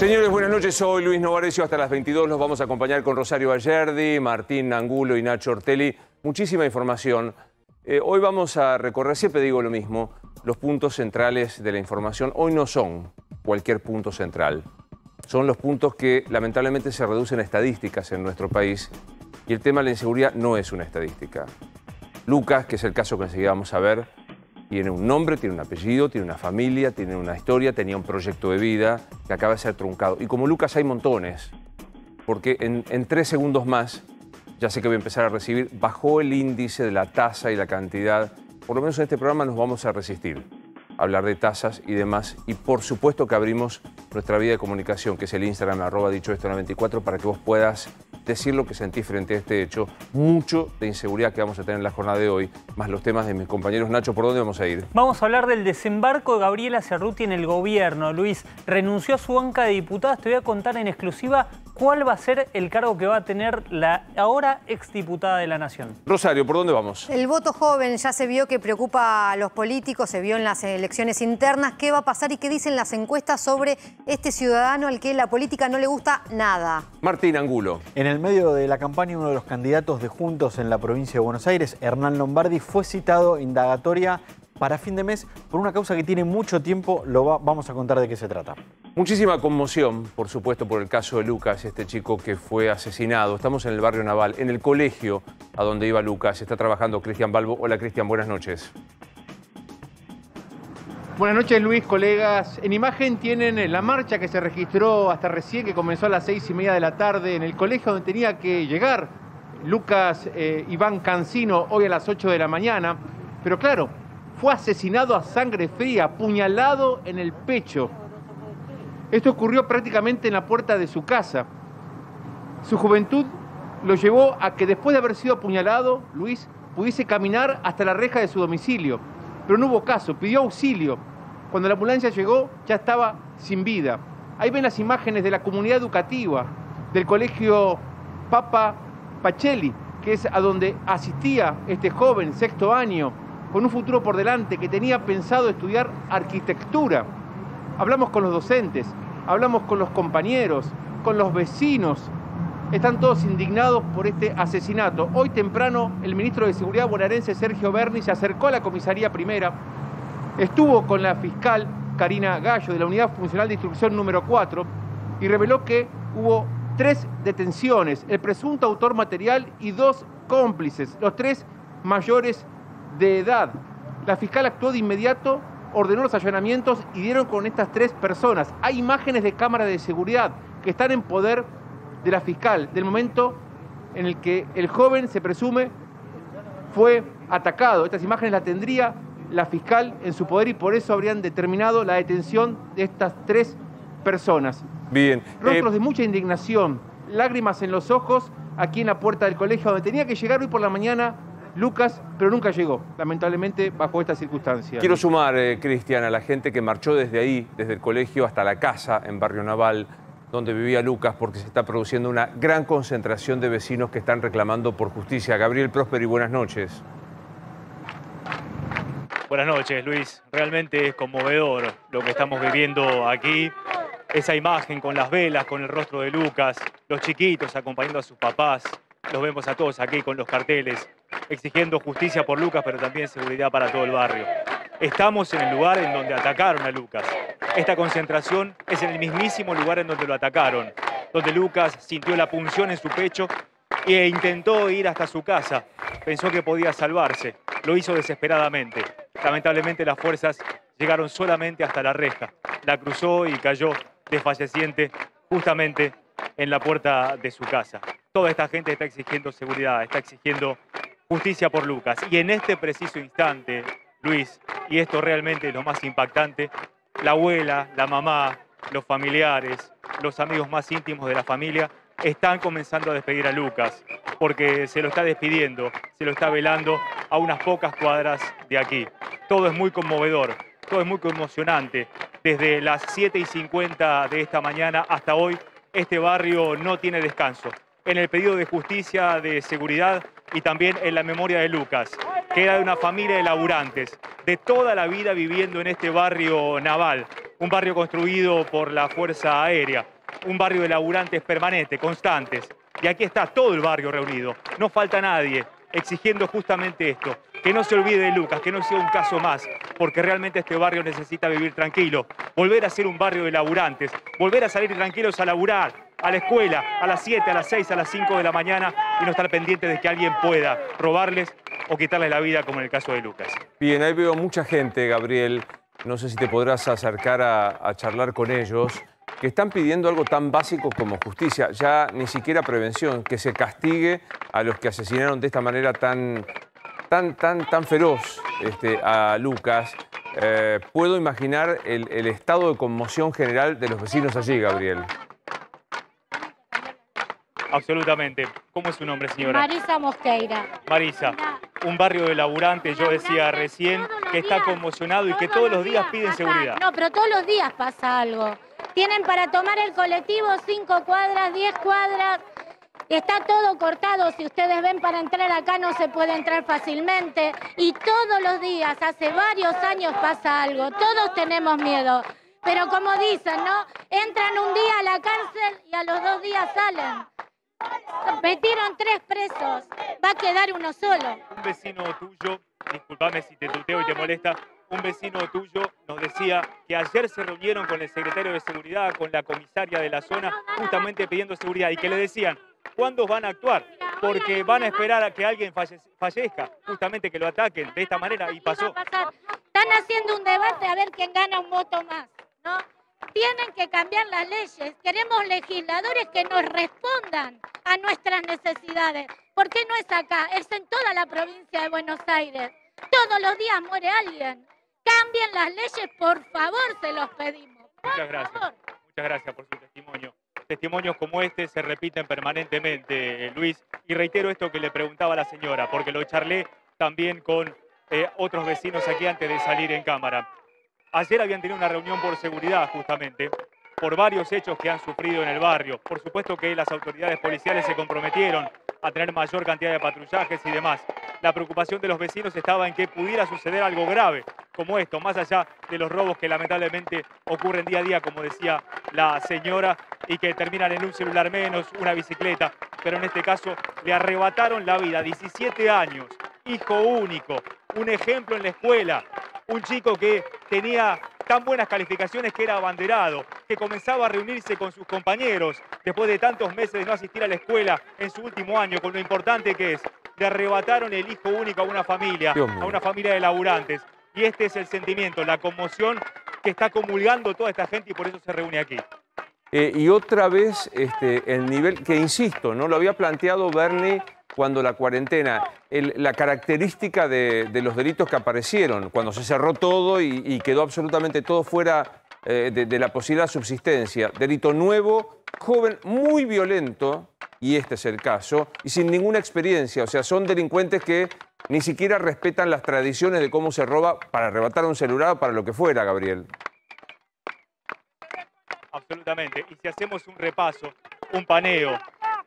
Señores, buenas noches. Soy Luis Novaresio. Hasta las 22 los vamos a acompañar con Rosario Ballerdi, Martín Angulo y Nacho Ortelli. Muchísima información. Eh, hoy vamos a recorrer, siempre digo lo mismo, los puntos centrales de la información. Hoy no son cualquier punto central. Son los puntos que lamentablemente se reducen a estadísticas en nuestro país. Y el tema de la inseguridad no es una estadística. Lucas, que es el caso que enseguida vamos a ver, tiene un nombre, tiene un apellido, tiene una familia, tiene una historia, tenía un proyecto de vida que acaba de ser truncado. Y como Lucas hay montones, porque en, tres segundos más, ya sé que voy a empezar a recibir, bajó el índice de la tasa y la cantidad. Por lo menos en este programa nos vamos a resistir a hablar de tasas y demás. Y por supuesto que abrimos nuestra vía de comunicación, que es el Instagram, arroba dicho esto 94, para que vos puedas decir lo que sentí frente a este hecho. Mucho de inseguridad que vamos a tener en la jornada de hoy, más los temas de mis compañeros. Nacho, ¿por dónde vamos a ir? Vamos a hablar del desembarco de Gabriela Cerruti en el gobierno. Luis, renunció a su banca de diputados. Te voy a contar en exclusiva cuál va a ser el cargo que va a tener la ahora exdiputada de la Nación. Rosario, ¿por dónde vamos? El voto joven ya se vio que preocupa a los políticos, se vio en las elecciones internas. ¿Qué va a pasar y qué dicen las encuestas sobre este ciudadano al que la política no le gusta nada? Martín Angulo. En el medio de la campaña, uno de los candidatos de Juntos en la provincia de Buenos Aires, Hernán Lombardi, fue citado indagatoria para fin de mes por una causa que tiene mucho tiempo. Lo vamos a contar de qué se trata. Muchísima conmoción, por supuesto, por el caso de Lucas, este chico que fue asesinado. Estamos en el barrio Naval, en el colegio a donde iba Lucas. Está trabajando Cristian Balbo. Hola, Cristian, buenas noches. Buenas noches Luis, colegas. En imagen tienen eh, la marcha que se registró hasta recién, que comenzó a las seis y media de la tarde en el colegio donde tenía que llegar Lucas eh, Iván Cancino hoy a las ocho de la mañana. Pero claro, fue asesinado a sangre fría, apuñalado en el pecho. Esto ocurrió prácticamente en la puerta de su casa. Su juventud lo llevó a que después de haber sido apuñalado, Luis pudiese caminar hasta la reja de su domicilio. Pero no hubo caso, pidió auxilio. Cuando la ambulancia llegó, ya estaba sin vida. Ahí ven las imágenes de la comunidad educativa, del colegio Papa Pacelli, que es a donde asistía este joven, sexto año, con un futuro por delante, que tenía pensado estudiar arquitectura. Hablamos con los docentes, hablamos con los compañeros, con los vecinos. Están todos indignados por este asesinato. Hoy temprano el ministro de Seguridad bonaerense Sergio Berni se acercó a la comisaría primera, estuvo con la fiscal Karina Gallo de la Unidad Funcional de Instrucción número 4 y reveló que hubo tres detenciones, el presunto autor material y dos cómplices, los tres mayores de edad. La fiscal actuó de inmediato, ordenó los allanamientos y dieron con estas tres personas. Hay imágenes de cámara de seguridad que están en poder de la fiscal del momento en el que el joven se presume fue atacado. Estas imágenes las tendría la fiscal en su poder y por eso habrían determinado la detención de estas tres personas. Bien. Rostros eh, de mucha indignación, lágrimas en los ojos aquí en la puerta del colegio donde tenía que llegar hoy por la mañana Lucas, pero nunca llegó, lamentablemente, bajo estas circunstancias. Quiero sumar, eh, Cristian, a la gente que marchó desde ahí, desde el colegio hasta la casa en Barrio Naval, donde vivía Lucas, porque se está produciendo una gran concentración de vecinos que están reclamando por justicia. Gabriel Próspero y buenas noches. Buenas noches, Luis. Realmente es conmovedor lo que estamos viviendo aquí. Esa imagen con las velas, con el rostro de Lucas, los chiquitos acompañando a sus papás, los vemos a todos aquí con los carteles, exigiendo justicia por Lucas, pero también seguridad para todo el barrio. Estamos en el lugar en donde atacaron a Lucas. Esta concentración es en el mismísimo lugar en donde lo atacaron, donde Lucas sintió la punción en su pecho e intentó ir hasta su casa. Pensó que podía salvarse. Lo hizo desesperadamente. Lamentablemente las fuerzas llegaron solamente hasta la reja. La cruzó y cayó desfalleciente justamente en la puerta de su casa. Toda esta gente está exigiendo seguridad, está exigiendo justicia por Lucas. Y en este preciso instante, Luis, y esto realmente es lo más impactante, la abuela, la mamá, los familiares, los amigos más íntimos de la familia están comenzando a despedir a Lucas, porque se lo está despidiendo, se lo está velando a unas pocas cuadras de aquí. Todo es muy conmovedor, todo es muy conmocionante. Desde las 7 y 50 de esta mañana hasta hoy este barrio no tiene descanso. En el pedido de justicia, de seguridad y también en la memoria de Lucas, que era de una familia de laburantes, de toda la vida viviendo en este barrio naval, un barrio construido por la Fuerza Aérea, un barrio de laburantes permanentes, constantes. Y aquí está todo el barrio reunido, no falta nadie, exigiendo justamente esto, que no se olvide de Lucas, que no sea un caso más, porque realmente este barrio necesita vivir tranquilo, volver a ser un barrio de laburantes, volver a salir tranquilos a laburar, a la escuela, a las 7, a las 6, a las 5 de la mañana y no estar pendientes de que alguien pueda robarles o quitarles la vida, como en el caso de Lucas. Bien, ahí veo mucha gente, Gabriel. No sé si te podrás acercar a, a charlar con ellos que están pidiendo algo tan básico como justicia, ya ni siquiera prevención, que se castigue a los que asesinaron de esta manera tan tan, tan, feroz este, a Lucas, eh, puedo imaginar el, el, estado de conmoción general de los vecinos allí, Gabriel. Absolutamente. ¿Cómo es su nombre, señora? Marisa Mosqueira. Marisa, un barrio de laburantes, yo decía recién, que está conmocionado y que todos los días piden seguridad. No, pero todos los días pasa algo. Tienen para tomar el colectivo cinco cuadras, diez cuadras, Está todo cortado, si ustedes ven para entrar acá no se puede entrar fácilmente y todos los días, hace varios años pasa algo, todos tenemos miedo. Pero como dicen, ¿no? Entran un día a la cárcel y a los dos días salen. Metieron tres presos, va a quedar uno solo. Un vecino tuyo, disculpame si te tuteo y te molesta, un vecino tuyo nos decía que ayer se reunieron con el secretario de Seguridad, con la comisaria de la zona, justamente pidiendo seguridad y que le decían, cuándo van a actuar, porque van a esperar a que alguien fallezca, justamente que lo ataquen de esta manera y pasó. Están haciendo un debate a ver quién gana un voto más, ¿no? Tienen que cambiar las leyes. Queremos legisladores que nos respondan a nuestras necesidades. ¿Por qué no es acá? Es en toda la provincia de Buenos Aires. Todos los días muere alguien. Cambien las leyes, por favor, se los pedimos. Muchas gracias. Muchas gracias por su testimonio testimonios como este se repiten permanentemente, eh, Luis. Y reitero esto que le preguntaba la señora, porque lo charlé también con eh, otros vecinos aquí antes de salir en cámara. Ayer habían tenido una reunión por seguridad, justamente, por varios hechos que han sufrido en el barrio. Por supuesto que las autoridades policiales se comprometieron a tener mayor cantidad de patrullajes y demás. La preocupación de los vecinos estaba en que pudiera suceder algo grave como esto, más allá de los robos que lamentablemente ocurren día a día, como decía la señora, y que terminan en un celular menos, una bicicleta, pero en este caso le arrebataron la vida, 17 años, hijo único, un ejemplo en la escuela, un chico que tenía tan buenas calificaciones que era abanderado, que comenzaba a reunirse con sus compañeros después de tantos meses de no asistir a la escuela en su último año, con lo importante que es. Le arrebataron el hijo único a una familia, a una familia de laburantes. Y este es el sentimiento, la conmoción que está comulgando toda esta gente y por eso se reúne aquí. Eh, y otra vez este, el nivel, que insisto, no lo había planteado Bernie cuando la cuarentena, la característica de, los delitos que aparecieron, cuando se cerró todo y, quedó absolutamente todo fuera eh, de, la posibilidad de subsistencia. Delito nuevo, joven, muy violento, y este es el caso, y sin ninguna experiencia. O sea, son delincuentes que ni siquiera respetan las tradiciones de cómo se roba para arrebatar un celular o para lo que fuera, Gabriel. Absolutamente. Y si hacemos un repaso, un paneo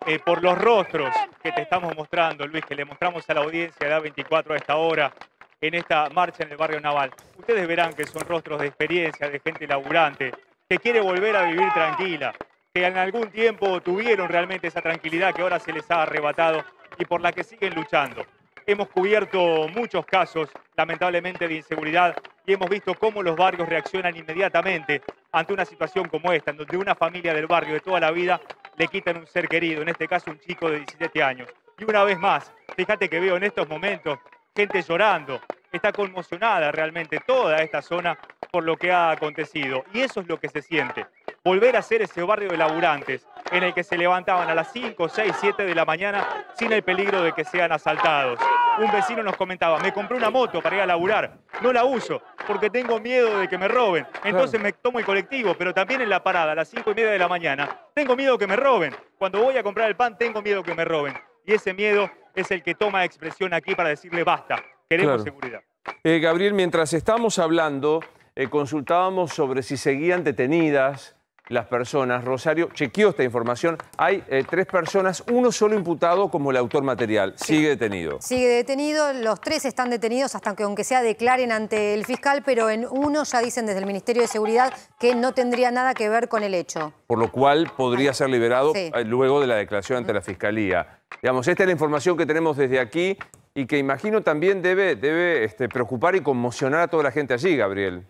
eh, por los rostros que te estamos mostrando, Luis, que le mostramos a la audiencia de A24 a esta hora, en esta marcha en el barrio Naval. Ustedes verán que son rostros de experiencia, de gente laburante, que quiere volver a vivir tranquila, que en algún tiempo tuvieron realmente esa tranquilidad que ahora se les ha arrebatado y por la que siguen luchando. Hemos cubierto muchos casos, lamentablemente, de inseguridad y hemos visto cómo los barrios reaccionan inmediatamente ante una situación como esta, en donde una familia del barrio de toda la vida le quitan un ser querido, en este caso un chico de 17 años. Y una vez más, fíjate que veo en estos momentos gente llorando, está conmocionada realmente toda esta zona por lo que ha acontecido. Y eso es lo que se siente, volver a ser ese barrio de laburantes en el que se levantaban a las 5, 6, 7 de la mañana sin el peligro de que sean asaltados un vecino nos comentaba, me compré una moto para ir a laburar, no la uso porque tengo miedo de que me roben. Entonces me tomo el colectivo, pero también en la parada a las cinco y media de la mañana, tengo miedo que me roben. Cuando voy a comprar el pan, tengo miedo que me roben. Y ese miedo es el que toma expresión aquí para decirle basta, queremos seguridad. Eh, Gabriel, mientras estábamos hablando, eh, consultábamos sobre si seguían detenidas las personas. Rosario, chequeó esta información. Hay eh, tres personas, uno solo imputado como el autor material. Sigue detenido. Sigue detenido. Los tres están detenidos hasta que, aunque sea, declaren ante el fiscal, pero en uno ya dicen desde el Ministerio de Seguridad que no tendría nada que ver con el hecho. Por lo cual podría ser liberado eh, luego de la declaración ante la fiscalía. Digamos, esta es la información que tenemos desde aquí y que imagino también debe, debe este, preocupar y conmocionar a toda la gente allí, Gabriel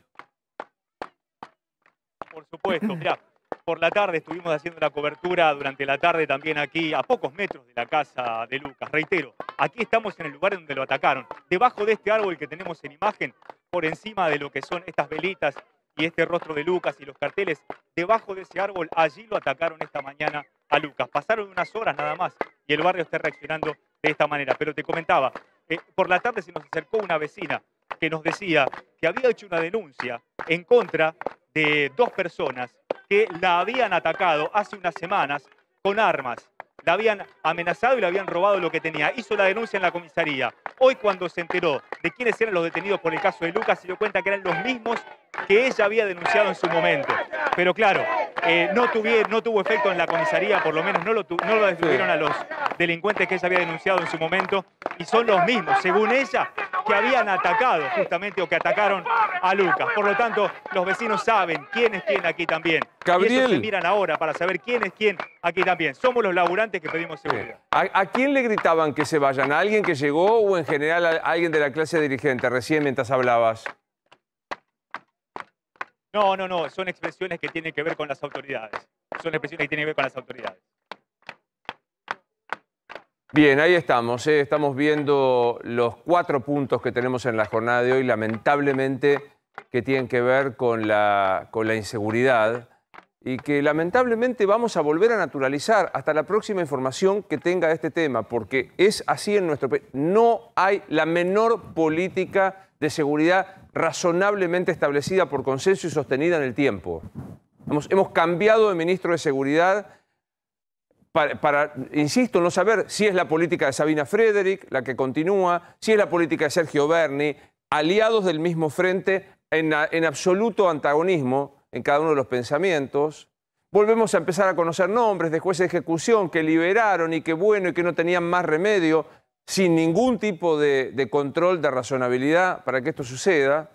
por supuesto. Mirá, por la tarde estuvimos haciendo la cobertura durante la tarde también aquí, a pocos metros de la casa de Lucas. Reitero, aquí estamos en el lugar donde lo atacaron, debajo de este árbol que tenemos en imagen, por encima de lo que son estas velitas y este rostro de Lucas y los carteles, debajo de ese árbol, allí lo atacaron esta mañana a Lucas. Pasaron unas horas nada más y el barrio está reaccionando de esta manera. Pero te comentaba, eh, por la tarde se nos acercó una vecina que nos decía que había hecho una denuncia en contra de dos personas que la habían atacado hace unas semanas con armas. La habían amenazado y le habían robado lo que tenía. Hizo la denuncia en la comisaría. Hoy cuando se enteró de quiénes eran los detenidos por el caso de Lucas, se dio cuenta que eran los mismos que ella había denunciado en su momento. Pero claro, eh, no, no, tuvo efecto en la comisaría, por lo menos no lo, no lo a los delincuentes que ella había denunciado en su momento. Y son los mismos, según ella, que habían atacado justamente o que atacaron a Lucas. Por lo tanto, los vecinos saben quién es quién aquí también. Y se miran ahora para saber quién es quién aquí también. Somos los laburantes que pedimos seguridad. ¿A, quién le gritaban que se vayan? ¿A alguien que llegó o en general a alguien de la clase dirigente recién mientras hablabas? No, no, no. Son expresiones que tienen que ver con las autoridades. Son expresiones que tienen que ver con las autoridades. Bien, ahí estamos. Eh. Estamos viendo los cuatro puntos que tenemos en la jornada de hoy, lamentablemente, que tienen que ver con la, inseguridad y que lamentablemente vamos a volver a naturalizar hasta la próxima información que tenga este tema, porque es así en nuestro país. No hay la menor política de seguridad razonablemente establecida por consenso y sostenida en el tiempo. hemos cambiado de ministro de Seguridad para, insisto, no saber si es la política de Sabina Frederick la que continúa, si es la política de Sergio Berni, aliados del mismo frente, en, absoluto antagonismo en cada uno de los pensamientos. Volvemos a empezar a conocer nombres de jueces de ejecución que liberaron y que bueno y que no tenían más remedio, sin ningún tipo de, de control de razonabilidad para que esto suceda.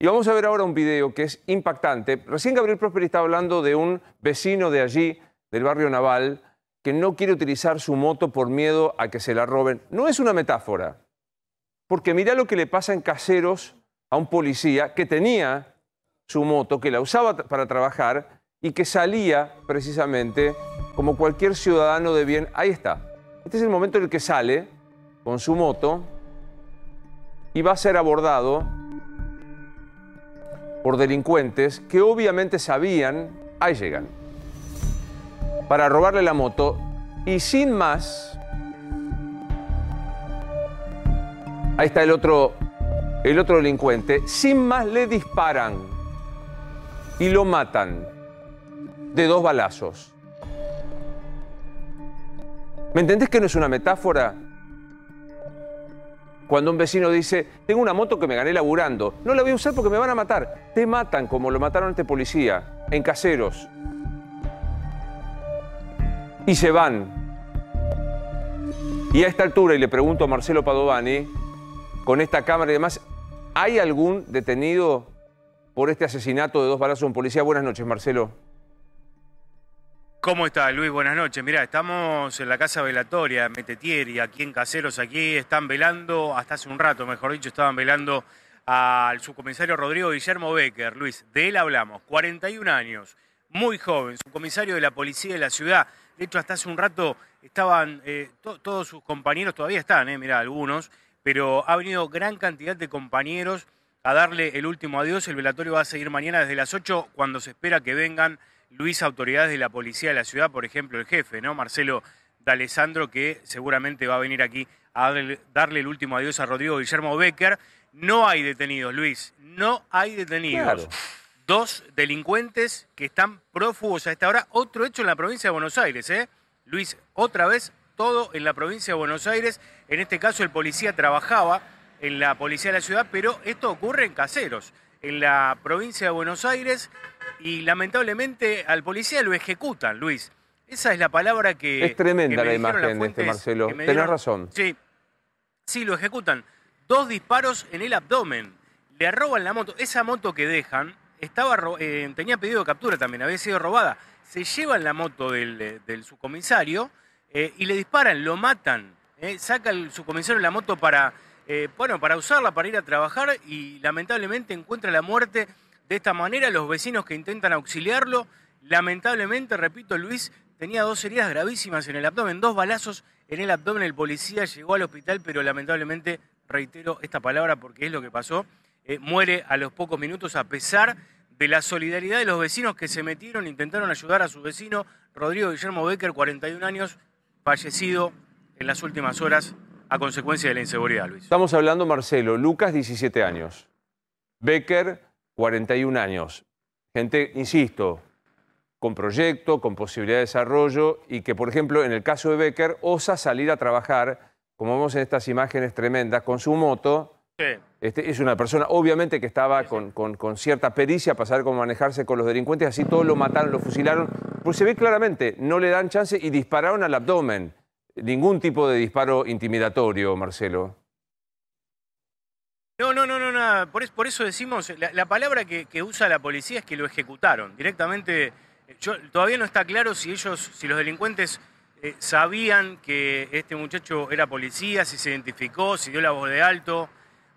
Y vamos a ver ahora un video que es impactante. Recién Gabriel Prosperi está hablando de un vecino de allí, del barrio Naval, que no quiere utilizar su moto por miedo a que se la roben. No es una metáfora, porque mira lo que le pasa en caseros a un policía que tenía su moto, que la usaba para trabajar y que salía precisamente como cualquier ciudadano de bien. Ahí está. Este es el momento en el que sale con su moto y va a ser abordado por delincuentes que obviamente sabían, ahí llegan para robarle la moto y sin más. Ahí está el otro, el otro delincuente. Sin más le disparan y lo matan de dos balazos. ¿Me entendés que no es una metáfora? Cuando un vecino dice, tengo una moto que me gané laburando, no la voy a usar porque me van a matar. Te matan como lo mataron ante este policía, en caseros y se van. Y a esta altura, y le pregunto a Marcelo Padovani, con esta cámara y demás, ¿hay algún detenido por este asesinato de dos balazos en policía? Buenas noches, Marcelo. ¿Cómo está, Luis? Buenas noches. Mirá, estamos en la casa velatoria, Metetieri, aquí en Caseros, aquí están velando, hasta hace un rato, mejor dicho, estaban velando al subcomisario Rodrigo Guillermo Becker. Luis, de él hablamos, 41 años, muy joven, subcomisario de la policía de la ciudad. De hecho, hasta hace un rato estaban, eh, todos sus compañeros todavía están, eh, mirá, algunos, pero ha venido gran cantidad de compañeros a darle el último adiós. El velatorio va a seguir mañana desde las 8, cuando se espera que vengan Luis, autoridades de la policía de la ciudad, por ejemplo, el jefe, ¿no? Marcelo D'Alessandro, que seguramente va a venir aquí a darle el último adiós a Rodrigo Guillermo Becker. No hay detenidos, Luis, no hay detenidos dos delincuentes que están prófugos a esta hora. Otro hecho en la provincia de Buenos Aires, ¿eh? Luis, otra vez todo en la provincia de Buenos Aires. En este caso el policía trabajaba en la policía de la ciudad, pero esto ocurre en Caseros, en la provincia de Buenos Aires, y lamentablemente al policía lo ejecutan, Luis. Esa es la palabra que... Es tremenda la imagen este Marcelo. Tenés razón. Sí, sí, lo ejecutan. Dos disparos en el abdomen. Le roban la moto. Esa moto que dejan, estaba, eh, tenía pedido de captura también, había sido robada. Se llevan la moto del, eh, subcomisario eh, y le disparan, lo matan. saca el subcomisario la moto para, bueno, para usarla, para ir a trabajar y lamentablemente encuentra la muerte de esta manera. Los vecinos que intentan auxiliarlo, lamentablemente, repito, Luis tenía dos heridas gravísimas en el abdomen, dos balazos en el abdomen. El policía llegó al hospital, pero lamentablemente, reitero esta palabra porque es lo que pasó, eh, muere a los pocos minutos a pesar de la solidaridad de los vecinos que se metieron, intentaron ayudar a su vecino Rodrigo Guillermo Becker, 41 años, fallecido en las últimas horas a consecuencia de la inseguridad, Luis. Estamos hablando, Marcelo, Lucas, 17 años, Becker, 41 años. Gente, insisto, con proyecto, con posibilidad de desarrollo y que, por ejemplo, en el caso de Becker, osa salir a trabajar, como vemos en estas imágenes tremendas, con su moto este, es una persona, obviamente, que estaba con, cierta pericia para saber cómo manejarse con los delincuentes, así todos lo mataron, lo fusilaron. Pues se ve claramente, no le dan chance y dispararon al abdomen. Ningún tipo de disparo intimidatorio, Marcelo. No, no, no, no, nada. Por, eso decimos, la, palabra que, usa la policía es que lo ejecutaron. Directamente, yo, todavía no está claro si ellos, si los delincuentes eh, sabían que este muchacho era policía, si se identificó, si dio la voz de alto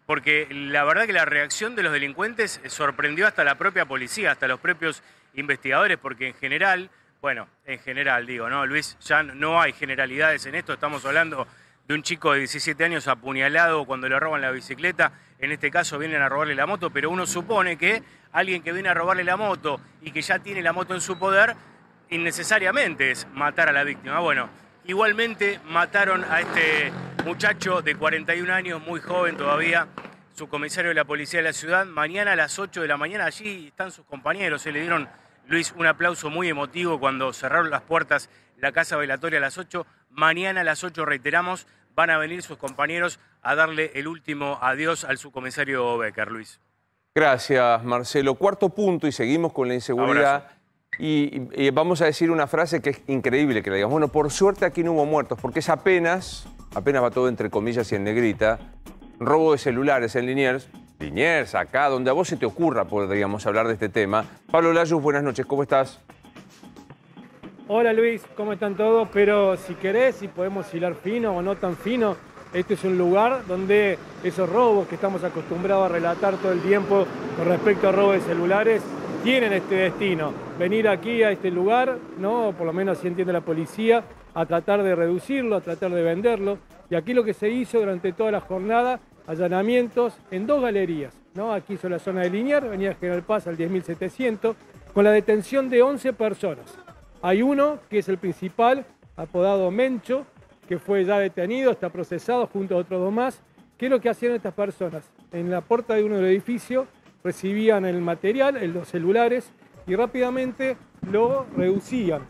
porque la verdad que la reacción de los delincuentes sorprendió hasta la propia policía, hasta los propios investigadores, porque en general, bueno, en general digo, ¿no? Luis, ya no hay generalidades en esto, estamos hablando de un chico de 17 años apuñalado cuando le roban la bicicleta, en este caso vienen a robarle la moto, pero uno supone que alguien que viene a robarle la moto y que ya tiene la moto en su poder, innecesariamente es matar a la víctima. Bueno, Igualmente mataron a este muchacho de 41 años, muy joven todavía, Su comisario de la Policía de la Ciudad. Mañana a las 8 de la mañana, allí están sus compañeros, se ¿eh? le dieron, Luis, un aplauso muy emotivo cuando cerraron las puertas la casa velatoria a las 8. Mañana a las 8, reiteramos, van a venir sus compañeros a darle el último adiós al subcomisario Becker, Luis. Gracias, Marcelo. Cuarto punto y seguimos con la inseguridad. Y, vamos a decir una frase que es increíble que le digamos. Bueno, por suerte aquí no hubo muertos, porque es apenas, apenas va todo entre comillas y en negrita, robo de celulares en Liniers. Liniers, acá, donde a vos se te ocurra podríamos hablar de este tema. Pablo Layus, buenas noches, ¿cómo estás? Hola Luis, ¿cómo están todos? Pero si querés, si podemos hilar fino o no tan fino, este es un lugar donde esos robos que estamos acostumbrados a relatar todo el tiempo con respecto a robos de celulares tienen este destino, venir aquí a este lugar, ¿no? por lo menos así entiende la policía, a tratar de reducirlo, a tratar de venderlo. Y aquí lo que se hizo durante toda la jornada, allanamientos en dos galerías. ¿no? Aquí hizo la zona de Linier, venía General Paz al 10.700, con la detención de 11 personas. Hay uno que es el principal, apodado Mencho, que fue ya detenido, está procesado junto a otros dos más. ¿Qué es lo que hacían estas personas? En la puerta de uno del edificio recibían el material los celulares y rápidamente lo reducían.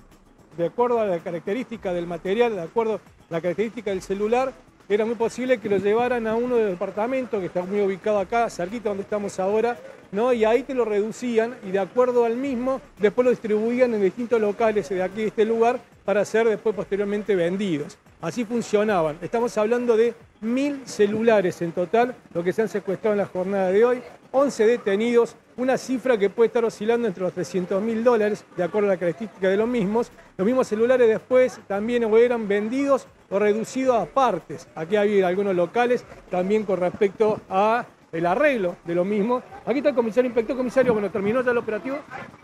De acuerdo a la característica del material, de acuerdo a la característica del celular, era muy posible que lo llevaran a uno de los departamentos que está muy ubicado acá, cerquita donde estamos ahora, ¿no? y ahí te lo reducían y de acuerdo al mismo, después lo distribuían en distintos locales de aquí, de este lugar, para ser después posteriormente vendidos. Así funcionaban. Estamos hablando de mil celulares en total, lo que se han secuestrado en la jornada de hoy. 11 detenidos, una cifra que puede estar oscilando entre los 300 mil dólares, de acuerdo a la característica de los mismos. Los mismos celulares después también eran vendidos o reducidos a partes. Aquí habido algunos locales también con respecto a el arreglo de lo mismo. Aquí está el comisario inspector, comisario, bueno, ¿terminó ya el operativo?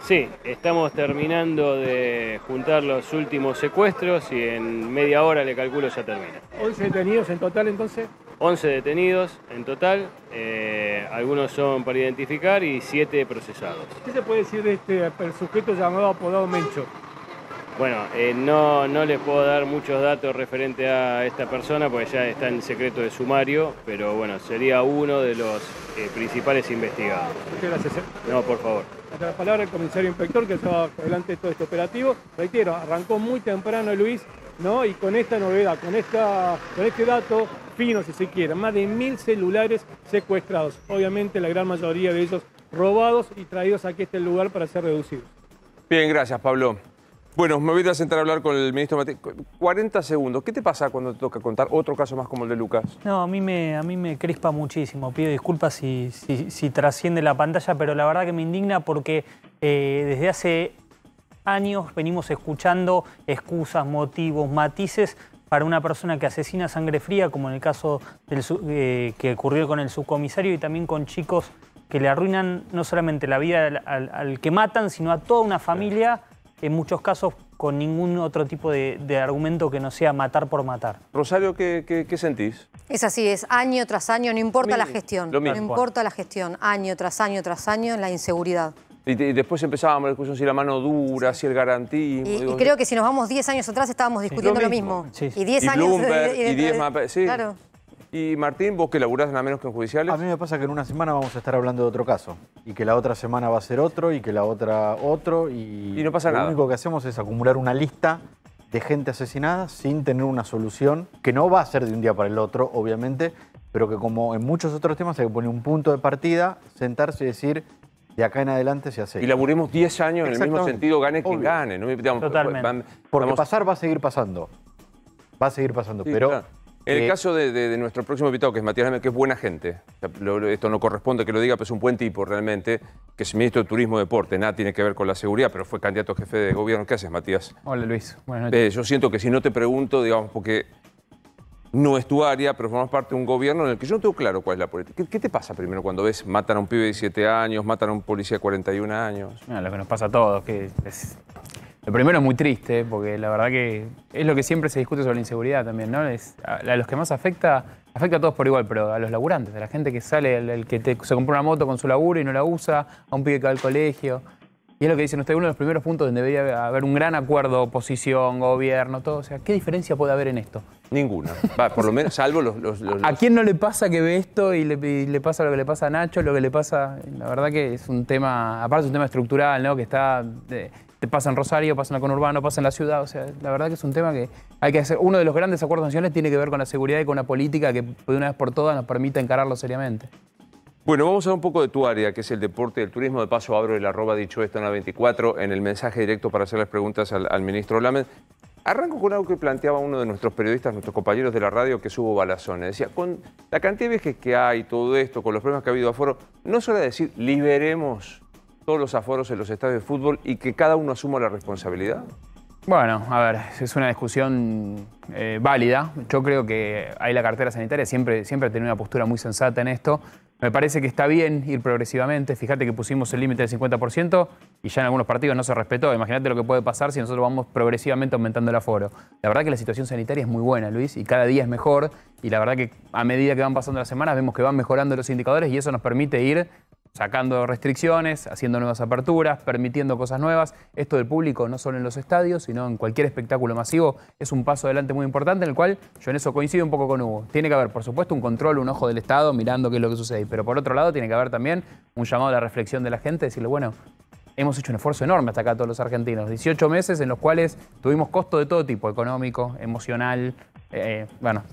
Sí, estamos terminando de juntar los últimos secuestros y en media hora le calculo ya termina. ¿11 detenidos en total entonces? 11 detenidos en total, eh, algunos son para identificar y 7 procesados. ¿Qué se puede decir de este eh, sujeto llamado apodado Mencho? Bueno, eh, no, no les puedo dar muchos datos referente a esta persona porque ya está en secreto de sumario, pero bueno, sería uno de los eh, principales investigados. Muchas gracias. Eh. No, por favor. la palabra del comisario inspector que estaba adelante de todo este operativo. Reitero, arrancó muy temprano Luis, ¿no? Y con esta novedad, con, esta, con este dato fino, si se quiere, más de mil celulares secuestrados. Obviamente la gran mayoría de ellos robados y traídos aquí a este lugar para ser reducidos. Bien, gracias Pablo. Bueno, me voy a sentar a hablar con el ministro Matías. 40 segundos. ¿Qué te pasa cuando te toca contar otro caso más como el de Lucas? No, a mí me, a mí me crispa muchísimo. Pido disculpas si, trasciende la pantalla, pero la verdad que me indigna porque eh, desde hace años venimos escuchando excusas, motivos, matices para una persona que asesina sangre fría, como en el caso eh, que ocurrió con el subcomisario y también con chicos que le arruinan no solamente la vida al, que matan, sino a toda una familia en muchos casos con ningún otro tipo de, argumento que no sea matar por matar. Rosario, ¿qué, sentís? Es así, es año tras año, no importa la gestión, no importa la gestión, año tras año tras año, la inseguridad. Y, después empezábamos la discusión si la mano dura, si el garantismo. Y, creo que si nos vamos 10 años atrás estábamos discutiendo lo mismo. Y 10 años... y 10 claro. Y Martín, vos que laburás nada menos que en judiciales. A mí me pasa que en una semana vamos a estar hablando de otro caso. Y que la otra semana va a ser otro, y que la otra otro. Y, no pasa lo nada. Lo único que hacemos es acumular una lista de gente asesinada sin tener una solución, que no va a ser de un día para el otro, obviamente, pero que como en muchos otros temas hay que poner un punto de partida, sentarse y decir, de acá en adelante se hace. Y laburemos 10 años en el mismo sentido, gane quien gane. ¿no? me Totalmente. Porque pasar va a seguir pasando. Va a seguir pasando, pero... En el eh, caso de, nuestro próximo invitado, que es Matías que es buena gente, esto no corresponde que lo diga, pero es un buen tipo realmente, que es ministro de Turismo y Deporte, nada tiene que ver con la seguridad, pero fue candidato a jefe de gobierno. ¿Qué haces, Matías? Hola, Luis. Buenas noches. Eh, yo siento que si no te pregunto, digamos, porque no es tu área, pero formas parte de un gobierno en el que yo no tengo claro cuál es la política. ¿Qué, te pasa primero cuando ves matan a un pibe de 17 años, matan a un policía de 41 años? lo que nos pasa a todos, que es lo primero es muy triste, porque la verdad que es lo que siempre se discute sobre la inseguridad también, ¿no? Es, a, los que más afecta, afecta a todos por igual, pero a los laburantes, a la gente que sale, el que se compró una moto con su laburo y no la usa, a un pibe que va al colegio. Y es lo que dicen ustedes, uno de los primeros puntos donde debería haber un gran acuerdo, oposición, gobierno, todo. O sea, ¿qué diferencia puede haber en esto? Ninguna. por lo menos, salvo los, ¿A quién no le pasa que ve esto y le, pasa lo que le pasa a Nacho, lo que le pasa... La verdad que es un tema, aparte es un tema estructural, ¿no? Que está te pasa en Rosario, pasa en la conurbano, pasa en la ciudad. O sea, la verdad que es un tema que hay que hacer. Uno de los grandes acuerdos nacionales tiene que ver con la seguridad y con una política que de una vez por todas nos permita encararlo seriamente. Bueno, vamos a hablar un poco de tu área, que es el deporte y el turismo. De paso, abro el arroba dicho esto en la 24, en el mensaje directo para hacer las preguntas al, ministro Lamen. Arranco con algo que planteaba uno de nuestros periodistas, nuestros compañeros de la radio, que subo balazones. Decía, con la cantidad de viajes que hay, todo esto, con los problemas que ha habido a foro, ¿no suele decir liberemos todos los aforos en los estadios de fútbol y que cada uno asuma la responsabilidad? Bueno, a ver, es una discusión eh, válida. Yo creo que ahí la cartera sanitaria siempre, siempre ha tenido una postura muy sensata en esto. Me parece que está bien ir progresivamente. Fíjate que pusimos el límite del 50% y ya en algunos partidos no se respetó. Imagínate lo que puede pasar si nosotros vamos progresivamente aumentando el aforo. La verdad que la situación sanitaria es muy buena, Luis, y cada día es mejor. Y la verdad que a medida que van pasando las semanas vemos que van mejorando los indicadores y eso nos permite ir sacando restricciones, haciendo nuevas aperturas, permitiendo cosas nuevas. Esto del público, no solo en los estadios, sino en cualquier espectáculo masivo, es un paso adelante muy importante en el cual yo en eso coincido un poco con Hugo. Tiene que haber, por supuesto, un control, un ojo del Estado mirando qué es lo que sucede, pero por otro lado tiene que haber también un llamado a la reflexión de la gente, decirle, bueno, hemos hecho un esfuerzo enorme hasta acá todos los argentinos, 18 meses en los cuales tuvimos costos de todo tipo, económico, emocional, eh, eh, bueno,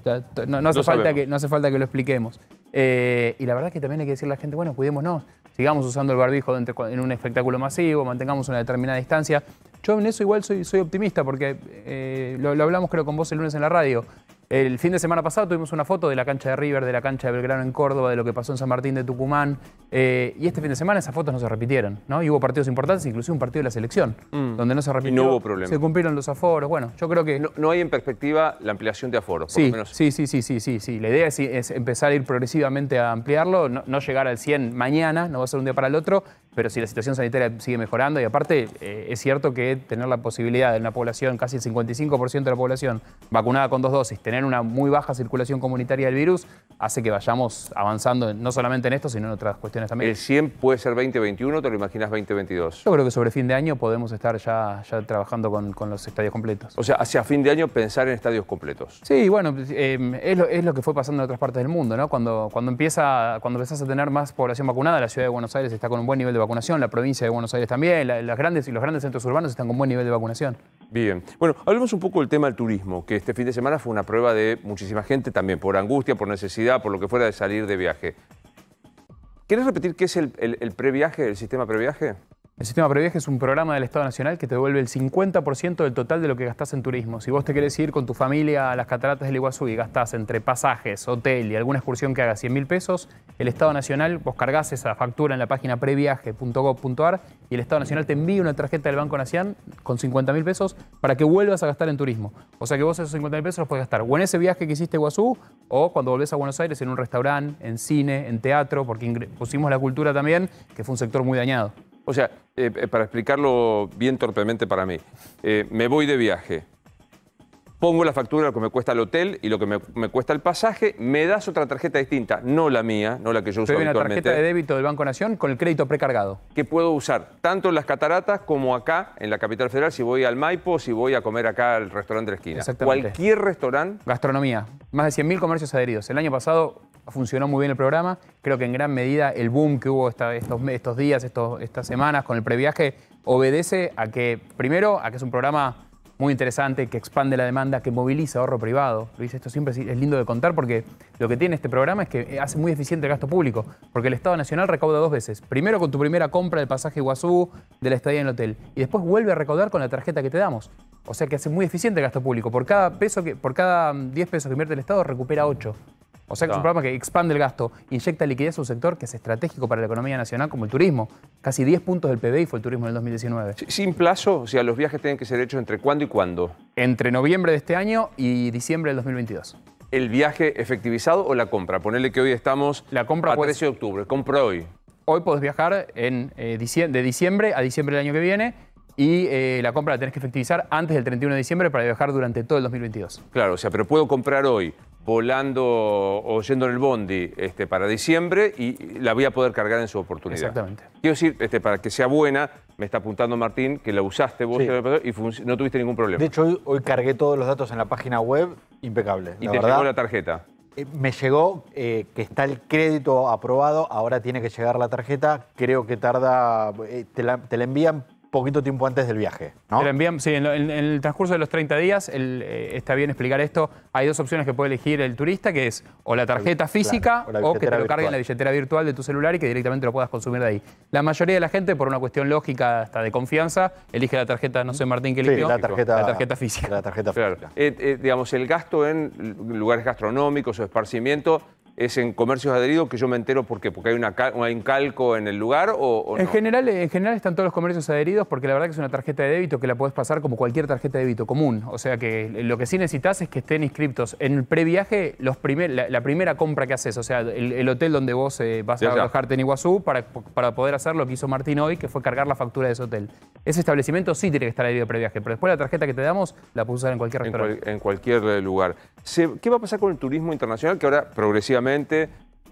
hace falta que, no hace falta que lo expliquemos. Eh, y la verdad que también hay que decirle a la gente, bueno, cuidémonos, sigamos usando el barbijo en un espectáculo masivo, mantengamos una determinada distancia. Yo en eso igual soy, soy optimista, porque eh, lo, hablamos creo con vos el lunes en la radio. El fin de semana pasado tuvimos una foto de la cancha de River, de la cancha de Belgrano en Córdoba, de lo que pasó en San Martín de Tucumán. Eh, y este fin de semana esas fotos no se repitieron, ¿no? Y hubo partidos importantes, inclusive un partido de la selección, mm. donde no se repitió. Y no hubo problema. Se cumplieron los aforos. Bueno, yo creo que. No, hay en perspectiva la ampliación de aforos, sí, por lo menos. Sí, sí, sí, sí, sí, sí. La idea es, empezar a ir progresivamente a ampliarlo, no, no llegar al 100 mañana, no va a ser un día para el otro pero si la situación sanitaria sigue mejorando, y aparte eh, es cierto que tener la posibilidad de una población, casi el 55% de la población vacunada con dos dosis, tener una muy baja circulación comunitaria del virus, hace que vayamos avanzando no solamente en esto, sino en otras cuestiones también. ¿El 100 puede ser 2021 te lo imaginas 2022? Yo creo que sobre fin de año podemos estar ya, trabajando con, los estadios completos. O sea, hacia fin de año pensar en estadios completos. Sí, bueno, em, es, lo, que fue pasando en otras partes del mundo, ¿no? Cuando, cuando, empieza, cuando empezás a tener más población vacunada, la ciudad de Buenos Aires está con un buen nivel de vacunación, la provincia de Buenos Aires también, las grandes y los grandes centros urbanos están con buen nivel de vacunación. Bien. Bueno, hablemos un poco del tema del turismo, que este fin de semana fue una prueba de muchísima gente también, por angustia, por necesidad, por lo que fuera de salir de viaje. ¿Quieres repetir qué es el, el previaje, el sistema previaje? El sistema Previaje es un programa del Estado Nacional que te devuelve el 50% del total de lo que gastás en turismo. Si vos te querés ir con tu familia a las cataratas del Iguazú y gastás entre pasajes, hotel y alguna excursión que haga 100 mil pesos, el Estado Nacional, vos cargás esa factura en la página previaje.gov.ar y el Estado Nacional te envía una tarjeta del Banco Nacional con 50 mil pesos para que vuelvas a gastar en turismo. O sea que vos esos 50 mil pesos los podés gastar o en ese viaje que hiciste a Iguazú o cuando volvés a Buenos Aires en un restaurante, en cine, en teatro, porque pusimos la cultura también, que fue un sector muy dañado. O sea, eh, eh, para explicarlo bien torpemente para mí, eh, me voy de viaje, pongo la factura de lo que me cuesta el hotel y lo que me, cuesta el pasaje, me das otra tarjeta distinta, no la mía, no la que yo uso habitualmente. una tarjeta de débito del Banco Nación con el crédito precargado. Que puedo usar tanto en las cataratas como acá, en la capital federal, si voy al Maipo, si voy a comer acá al restaurante de la esquina. Exactamente. Cualquier restaurante. Gastronomía. Más de 100.000 comercios adheridos. El año pasado funcionó muy bien el programa. Creo que en gran medida el boom que hubo estos, días, estos, estas semanas con el previaje, obedece a que, primero, a que es un programa muy interesante, que expande la demanda, que moviliza ahorro privado. Luis, esto siempre es lindo de contar porque lo que tiene este programa es que eh, hace muy eficiente el gasto público, porque el Estado Nacional recauda dos veces. Primero con tu primera compra del pasaje Iguazú, de la estadía en el hotel, y después vuelve a recaudar con la tarjeta que te damos. O sea que hace muy eficiente el gasto público. Por cada, peso que, por cada 10 mm, pesos que invierte el Estado, recupera 8. O sea, que es un programa que expande el gasto, inyecta liquidez a un sector que es estratégico para la economía nacional como el turismo. Casi 10 puntos del PBI fue el turismo en el 2019. Sin plazo, o sea, los viajes tienen que ser hechos entre cuándo y cuándo. Entre noviembre de este año y diciembre del 2022 el viaje efectivizado o la compra? Ponerle que hoy estamos la compra a 13 de octubre, compra hoy. Hoy podés viajar en, eh, de diciembre a diciembre del año que viene y eh, la compra la tenés que efectivizar antes del 31 de diciembre para viajar durante todo el 2022. Claro, o sea, pero puedo comprar hoy, volando o yendo en el bondi este, para diciembre y la voy a poder cargar en su oportunidad. Exactamente. Quiero decir, este, para que sea buena, me está apuntando Martín que la usaste vos y no tuviste ningún problema. De hecho, hoy, cargué todos los datos en la página web, impecable. ¿Y te llegó la tarjeta? Eh, me llegó eh, que está el crédito aprobado, ahora tiene que llegar la tarjeta, creo que tarda, eh, te la envían poquito tiempo antes del viaje. en, el transcurso de los 30 días, eh, está bien explicar esto, hay dos opciones que puede elegir el turista, que es o la tarjeta física o, que te lo cargue en la billetera virtual de tu celular y que directamente lo puedas consumir de ahí. La mayoría de la gente, por una cuestión lógica hasta de confianza, elige la tarjeta, no sé Martín, ¿qué eligió? la, tarjeta, física. La tarjeta física. Eh, eh, digamos, el gasto en lugares gastronómicos o esparcimiento es en comercios adheridos que yo me entero por porque hay, hay un calco en el lugar o, en general en general están todos los comercios adheridos porque la verdad que es una tarjeta de débito que la puedes pasar como cualquier tarjeta de débito común o sea que lo que sí necesitas es que estén inscriptos en el previaje los la, primera compra que haces o sea el, hotel donde vos eh, vas a alojarte en Iguazú para, para poder hacer lo que hizo Martín hoy que fue cargar la factura de ese hotel ese establecimiento sí tiene que estar adherido al previaje pero después la tarjeta que te damos la puedes usar en cualquier restaurante en, en cualquier lugar ¿qué va a pasar con el turismo internacional que ahora progresivamente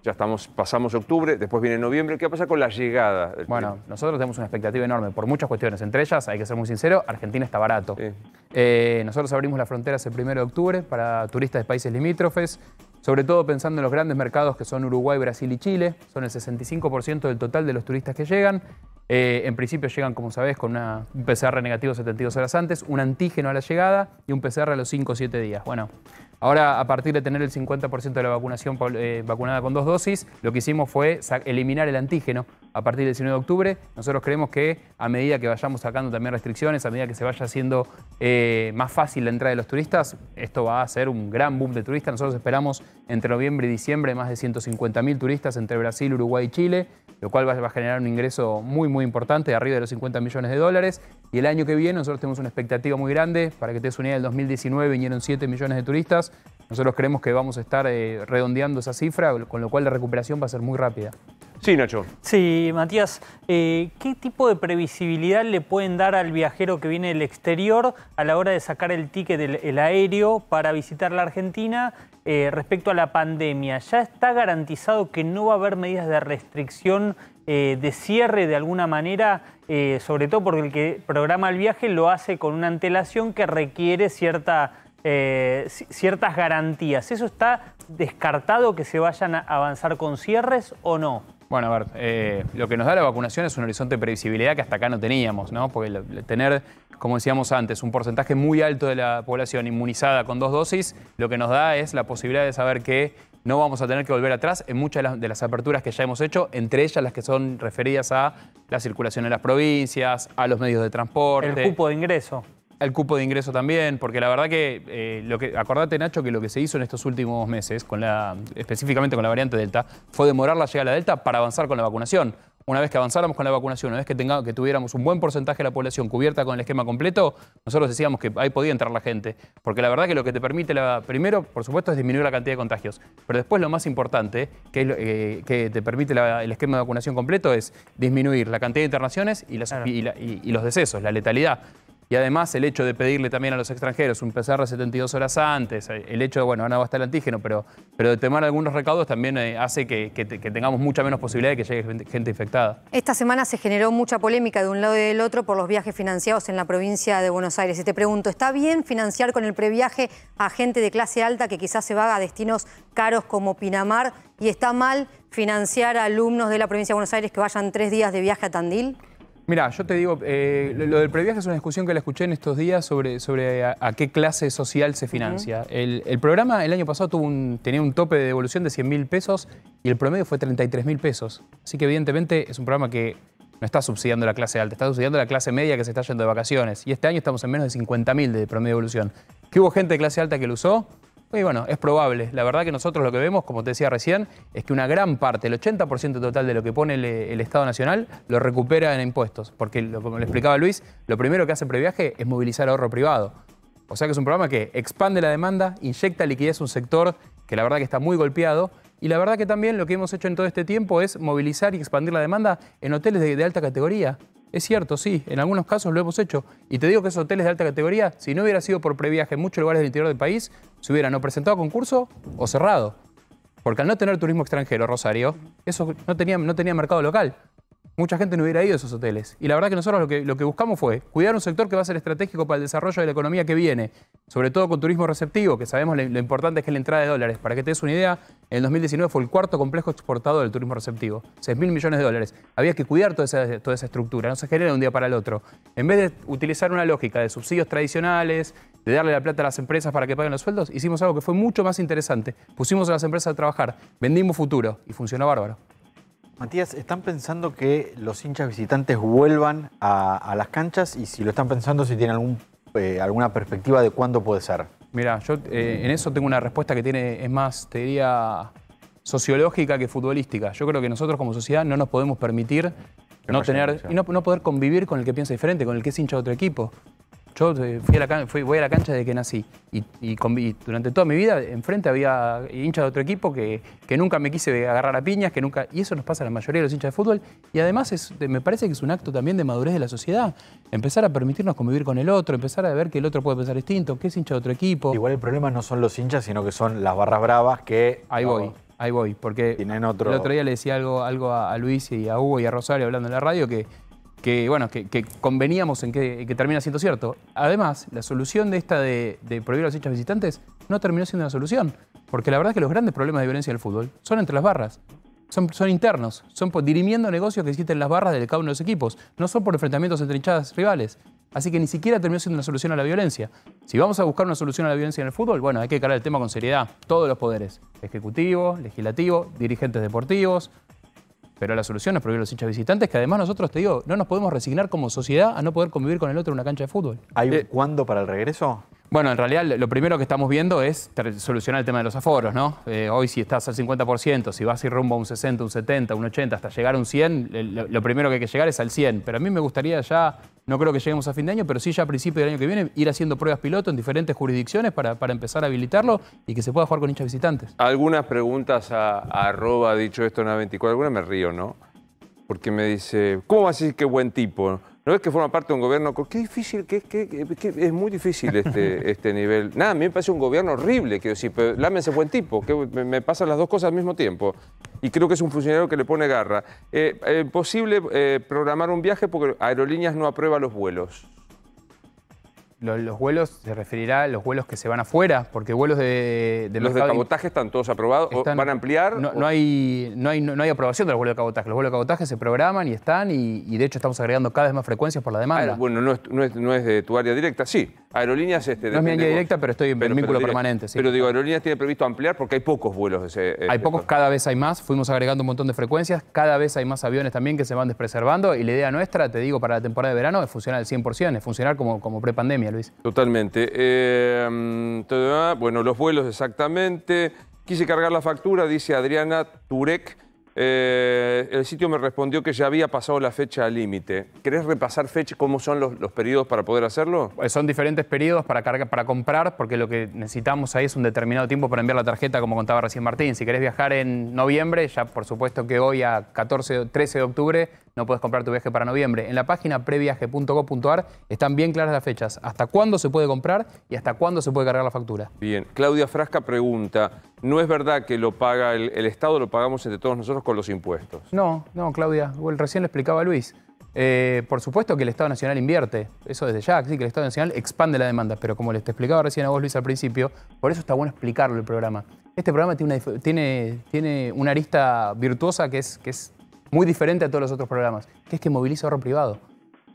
ya estamos, pasamos octubre, después viene noviembre. ¿Qué pasa con la llegada? bueno, nosotros tenemos una expectativa enorme por muchas cuestiones. Entre ellas, hay que ser muy sincero, Argentina está barato. Eh, nosotros abrimos las fronteras el 1 de octubre para turistas de países limítrofes, sobre todo pensando en los grandes mercados que son Uruguay, Brasil y Chile. Son el 65% del total de los turistas que llegan. Eh, en principio llegan, como sabés, con una, un PCR negativo 72 horas antes, un antígeno a la llegada y un PCR a los 5 o 7 días. Bueno, Ahora, a partir de tener el 50% de la vacunación eh, vacunada con dos dosis, lo que hicimos fue eliminar el antígeno a partir del 19 de octubre. Nosotros creemos que a medida que vayamos sacando también restricciones, a medida que se vaya haciendo eh, más fácil la entrada de los turistas, esto va a ser un gran boom de turistas. Nosotros esperamos entre noviembre y diciembre más de 150.000 turistas entre Brasil, Uruguay y Chile, lo cual va a generar un ingreso muy, muy importante, de arriba de los 50 millones de dólares. Y el año que viene nosotros tenemos una expectativa muy grande. Para que te des el 2019 vinieron 7 millones de turistas. Nosotros creemos que vamos a estar eh, redondeando esa cifra, con lo cual la recuperación va a ser muy rápida. Sí, Nacho. Sí, Matías, eh, ¿qué tipo de previsibilidad le pueden dar al viajero que viene del exterior a la hora de sacar el ticket del el aéreo para visitar la Argentina eh, respecto a la pandemia? ¿Ya está garantizado que no va a haber medidas de restricción, eh, de cierre de alguna manera, sobre todo porque el que programa el viaje lo hace con una antelación que requiere ciertas garantías. ¿Eso está descartado que se vayan a avanzar con cierres o no? Bueno, a ver, eh, lo que nos da la vacunación es un horizonte de previsibilidad que hasta acá no teníamos, ¿no? Porque tener, como decíamos antes, un porcentaje muy alto de la población inmunizada con dos dosis, lo que nos da es la posibilidad de saber que no vamos a tener que volver atrás en muchas de las aperturas que ya hemos hecho, entre ellas las que son referidas a la circulación en las provincias, a los medios de transporte. El cupo de ingreso. El cupo de ingreso también, porque la verdad que, eh, lo que, acordate Nacho, que lo que se hizo en estos últimos meses, con la, específicamente con la variante Delta, fue demorar la llegada a la Delta para avanzar con la vacunación. Una vez que avanzáramos con la vacunación, una vez que, tengamos que tuviéramos un buen porcentaje de la población cubierta con el esquema completo, nosotros decíamos que ahí podía entrar la gente. Porque la verdad que lo que te permite, la, primero, por supuesto, es disminuir la cantidad de contagios. Pero después lo más importante, que, eh, te permite el esquema de vacunación completo, es disminuir la cantidad de internaciones y, y los decesos, la letalidad. Y además el hecho de pedirle también a los extranjeros un PCR 72 horas antes, eh, el hecho de, bueno, ahora va a estar el antígeno, pero, pero de tomar algunos recaudos también eh, hace que, tengamos mucha menos posibilidad de que llegue gente infectada. Esta semana se generó mucha polémica de un lado y del otro por los viajes financiados en la provincia de Buenos Aires. Y te pregunto, ¿está bien financiar con el previaje a gente de clase alta que quizás se vaga a destinos caros como Pinamar? ¿Y está mal financiar a alumnos de la provincia de Buenos Aires que vayan tres días de viaje a Tandil? Mira, yo te digo, eh, lo, del previaje es una discusión que la escuché en estos días sobre, sobre a, qué clase social se financia. el, programa el año pasado tuvo tenía un tope de devolución de 100 mil pesos y el promedio fue 33 mil pesos. Así que evidentemente es un programa que no está subsidiando la clase alta, está subsidiando la clase media que se está yendo de vacaciones. Y este año estamos en menos de 50 mil de promedio de devolución. ¿Qué hubo gente de clase alta que lo usó, pues bueno, es probable. La verdad que nosotros lo que vemos, como te decía recién, es que una gran parte, el 80% total de lo que pone el, Estado Nacional, lo recupera en impuestos. Porque, como le explicaba Luis, lo primero que hace previaje es movilizar ahorro privado. O sea que es un programa que expande la demanda, inyecta liquidez a un sector que la verdad que está muy golpeado. Y la verdad que también lo que hemos hecho en todo este tiempo es movilizar y expandir la demanda en hoteles de alta categoría. Es cierto, sí, en algunos casos lo hemos hecho. Y te digo que esos hoteles de alta categoría, si no hubiera sido por previaje en muchos lugares del interior del país, se hubieran o presentado a concurso o cerrado. Porque al no tener turismo extranjero, Rosario, eso no tenía, no tenía mercado local. Mucha gente no hubiera ido a esos hoteles. Y la verdad que nosotros lo que, lo que buscamos fue cuidar un sector que va a ser estratégico para el desarrollo de la economía que viene, sobre todo con turismo receptivo, que sabemos lo, importante que es la entrada de dólares. Para que te des una idea, en 2019 fue el cuarto complejo exportado del turismo receptivo, 6 mil millones de dólares. Había que cuidar toda esa, estructura, no se genera de un día para el otro. En vez de utilizar una lógica de subsidios tradicionales, de darle la plata a las empresas para que paguen los sueldos, hicimos algo que fue mucho más interesante. Pusimos a las empresas a trabajar, vendimos futuro y funcionó bárbaro. Matías, ¿están pensando que los hinchas visitantes vuelvan a, las canchas? Y si lo están pensando, si tienen eh, alguna perspectiva de cuándo puede ser. Mira, yo eh, en eso tengo una respuesta que tiene, es más, te diría, sociológica que futbolística. Yo creo que nosotros como sociedad no nos podemos permitir no tener, y no, no, poder convivir con el que piensa diferente, con el que es hincha de otro equipo. Yo eh, fui fui, voy a la cancha desde que nací y, durante toda mi vida enfrente había hinchas de otro equipo que, que, nunca me quise agarrar a piñas, que nunca... Y eso nos pasa a la mayoría de los hinchas de fútbol y además me parece que es un acto también de madurez de la sociedad. Empezar a permitirnos convivir con el otro, empezar a ver que el otro puede pensar distinto, que es hincha de otro equipo. Igual el problema no son los hinchas, sino que son las barras bravas que... Ahí voy. Ahí voy, porque el otro día le decía algo, algo a Luis y a Hugo y a Rosario hablando en la radio que que, bueno, que, conveníamos en que, termina siendo cierto. Además, la solución de esta de, prohibir las hechos visitantes no terminó siendo una solución, porque la verdad es que los grandes problemas de violencia del fútbol son entre las barras. Son, son internos, son dirimiendo negocios que existen en las barras de cada uno de los equipos, no son por enfrentamientos entre hinchadas rivales. Así que ni siquiera terminó siendo una solución a la violencia. Si vamos a buscar una solución a la violencia en el fútbol, bueno, hay que encarar el tema con seriedad. Todos los poderes, ejecutivo, legislativo, dirigentes deportivos, pero la solución es prohibir los hinchas visitantes, que además nosotros, te digo, no nos podemos resignar como sociedad a no poder convivir con el otro en una cancha de fútbol. ¿Hay un eh, cuándo para el regreso? Bueno, en realidad lo primero que estamos viendo es solucionar el tema de los aforos, ¿no? Eh, hoy si estás al 50%, si vas y ir rumbo a un 60, un 70, un 80, hasta llegar a un 100, eh, lo, primero que hay que llegar es al 100. Pero a mí me gustaría ya, no creo que lleguemos a fin de año, pero sí ya a principio del año que viene, ir haciendo pruebas piloto en diferentes jurisdicciones para, empezar a habilitarlo y que se pueda jugar con hinchas visitantes. Algunas preguntas a, arroba, dicho esto, en 24 alguna me río, ¿no? Porque me dice, ¿cómo vas a decir qué buen tipo? no es que forma parte de un gobierno... Qué difícil, es muy difícil este, este nivel. Nada, a mí me parece un gobierno horrible, quiero decir, pero Lámense buen tipo, me, pasan las dos cosas al mismo tiempo. Y creo que es un funcionario que le pone garra. Eh, eh posible eh, programar un viaje porque Aerolíneas no aprueba los vuelos los, vuelos se referirá a los vuelos que se van afuera, porque vuelos de... los de cabotaje están todos aprobados, ¿van a ampliar? No, hay, no, hay, aprobación de los vuelos de cabotaje, los vuelos de cabotaje se programan y están y, de hecho estamos agregando cada vez más frecuencias por la demanda. Ah, bueno, no es, no, es, no es de tu área directa, sí, Aerolíneas... Este, no es mi línea directa, pero estoy en vínculo permanente. Pero digo, Aerolíneas tiene previsto ampliar porque hay pocos vuelos. Eh, hay pocos, cada vez hay más. Fuimos agregando un montón de frecuencias. Cada vez hay más aviones también que se van despreservando. Y la idea nuestra, te digo, para la temporada de verano es funcionar al 100%, es funcionar como, como prepandemia, Luis. Totalmente. Em, bueno, los vuelos exactamente. Quise cargar la factura, dice Adriana Turek. Eh, el sitio me respondió que ya había pasado la fecha límite. ¿Querés repasar fechas? cómo son los, periodos para poder hacerlo? Eh, son diferentes periodos para, para comprar, porque lo que necesitamos ahí es un determinado tiempo para enviar la tarjeta, como contaba recién Martín. Si querés viajar en noviembre, ya por supuesto que hoy a 14, 13 de octubre no puedes comprar tu viaje para noviembre. En la página previaje.go.ar están bien claras las fechas, hasta cuándo se puede comprar y hasta cuándo se puede cargar la factura. Bien, Claudia Frasca pregunta, ¿no es verdad que lo paga el Estado, lo pagamos entre todos nosotros? con los impuestos? No, no, Claudia, recién lo explicaba Luis. Eh, por supuesto que el Estado Nacional invierte, eso desde ya, sí, que el Estado Nacional expande la demanda, pero como les te explicaba recién a vos, Luis, al principio, por eso está bueno explicarlo el programa. Este programa tiene una, tiene, tiene una arista virtuosa que es, que es muy diferente a todos los otros programas, que es que moviliza ahorro privado.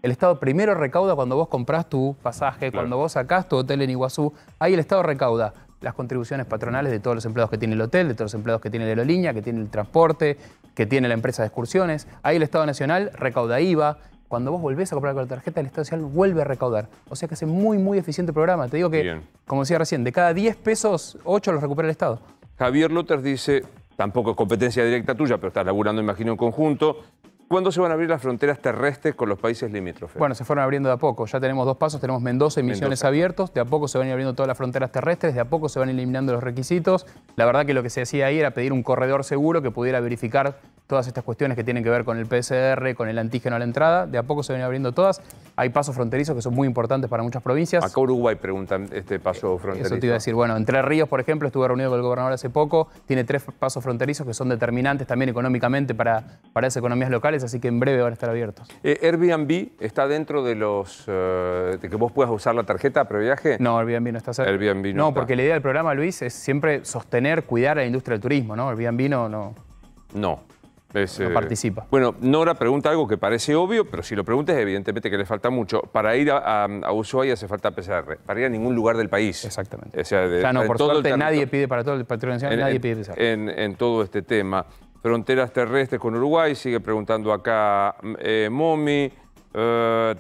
El Estado primero recauda cuando vos comprás tu pasaje, cuando vos sacás tu hotel en Iguazú, ahí el Estado recauda las contribuciones patronales de todos los empleados que tiene el hotel, de todos los empleados que tiene la aerolínea, que tiene el transporte, que tiene la empresa de excursiones. Ahí el Estado Nacional recauda IVA. Cuando vos volvés a comprar con la tarjeta, el Estado Nacional vuelve a recaudar. O sea que hace muy, muy eficiente el programa. Te digo que, como decía recién, de cada 10 pesos, 8 los recupera el Estado. Javier luther dice, tampoco es competencia directa tuya, pero estás laburando, imagino, en conjunto. ¿Cuándo se van a abrir las fronteras terrestres con los países limítrofes? Bueno, se fueron abriendo de a poco. Ya tenemos dos pasos, tenemos Mendoza y Misiones abiertos. De a poco se van abriendo todas las fronteras terrestres, de a poco se van eliminando los requisitos. La verdad que lo que se hacía ahí era pedir un corredor seguro que pudiera verificar todas estas cuestiones que tienen que ver con el PCR, con el antígeno a la entrada. De a poco se van abriendo todas. Hay pasos fronterizos que son muy importantes para muchas provincias. Acá Uruguay preguntan este paso fronterizo. Eh, eso te iba a decir. Bueno, Entre Ríos, por ejemplo, estuve reunido con el gobernador hace poco. Tiene tres pasos fronterizos que son determinantes también económicamente para, para esas economías locales así que en breve van a estar abiertos. Eh, ¿Airbnb está dentro de los... Eh, de que vos puedas usar la tarjeta previaje? No, Airbnb no está cerca. Airbnb no, porque la idea del programa, Luis, es siempre sostener, cuidar a la industria del turismo, ¿no? Airbnb no... No. no. Eh, participa. Bueno, Nora pregunta algo que parece obvio, pero si lo preguntas, evidentemente que le falta mucho. Para ir a, Ushuaia hace falta PCR. Para ir a ningún lugar del país. Exactamente. O sea, no, por todo el nadie pide para todo el patrocinio, nadie pide PCR. en, todo este tema fronteras terrestres con Uruguay, sigue preguntando acá mm, eh, Momi. Eh,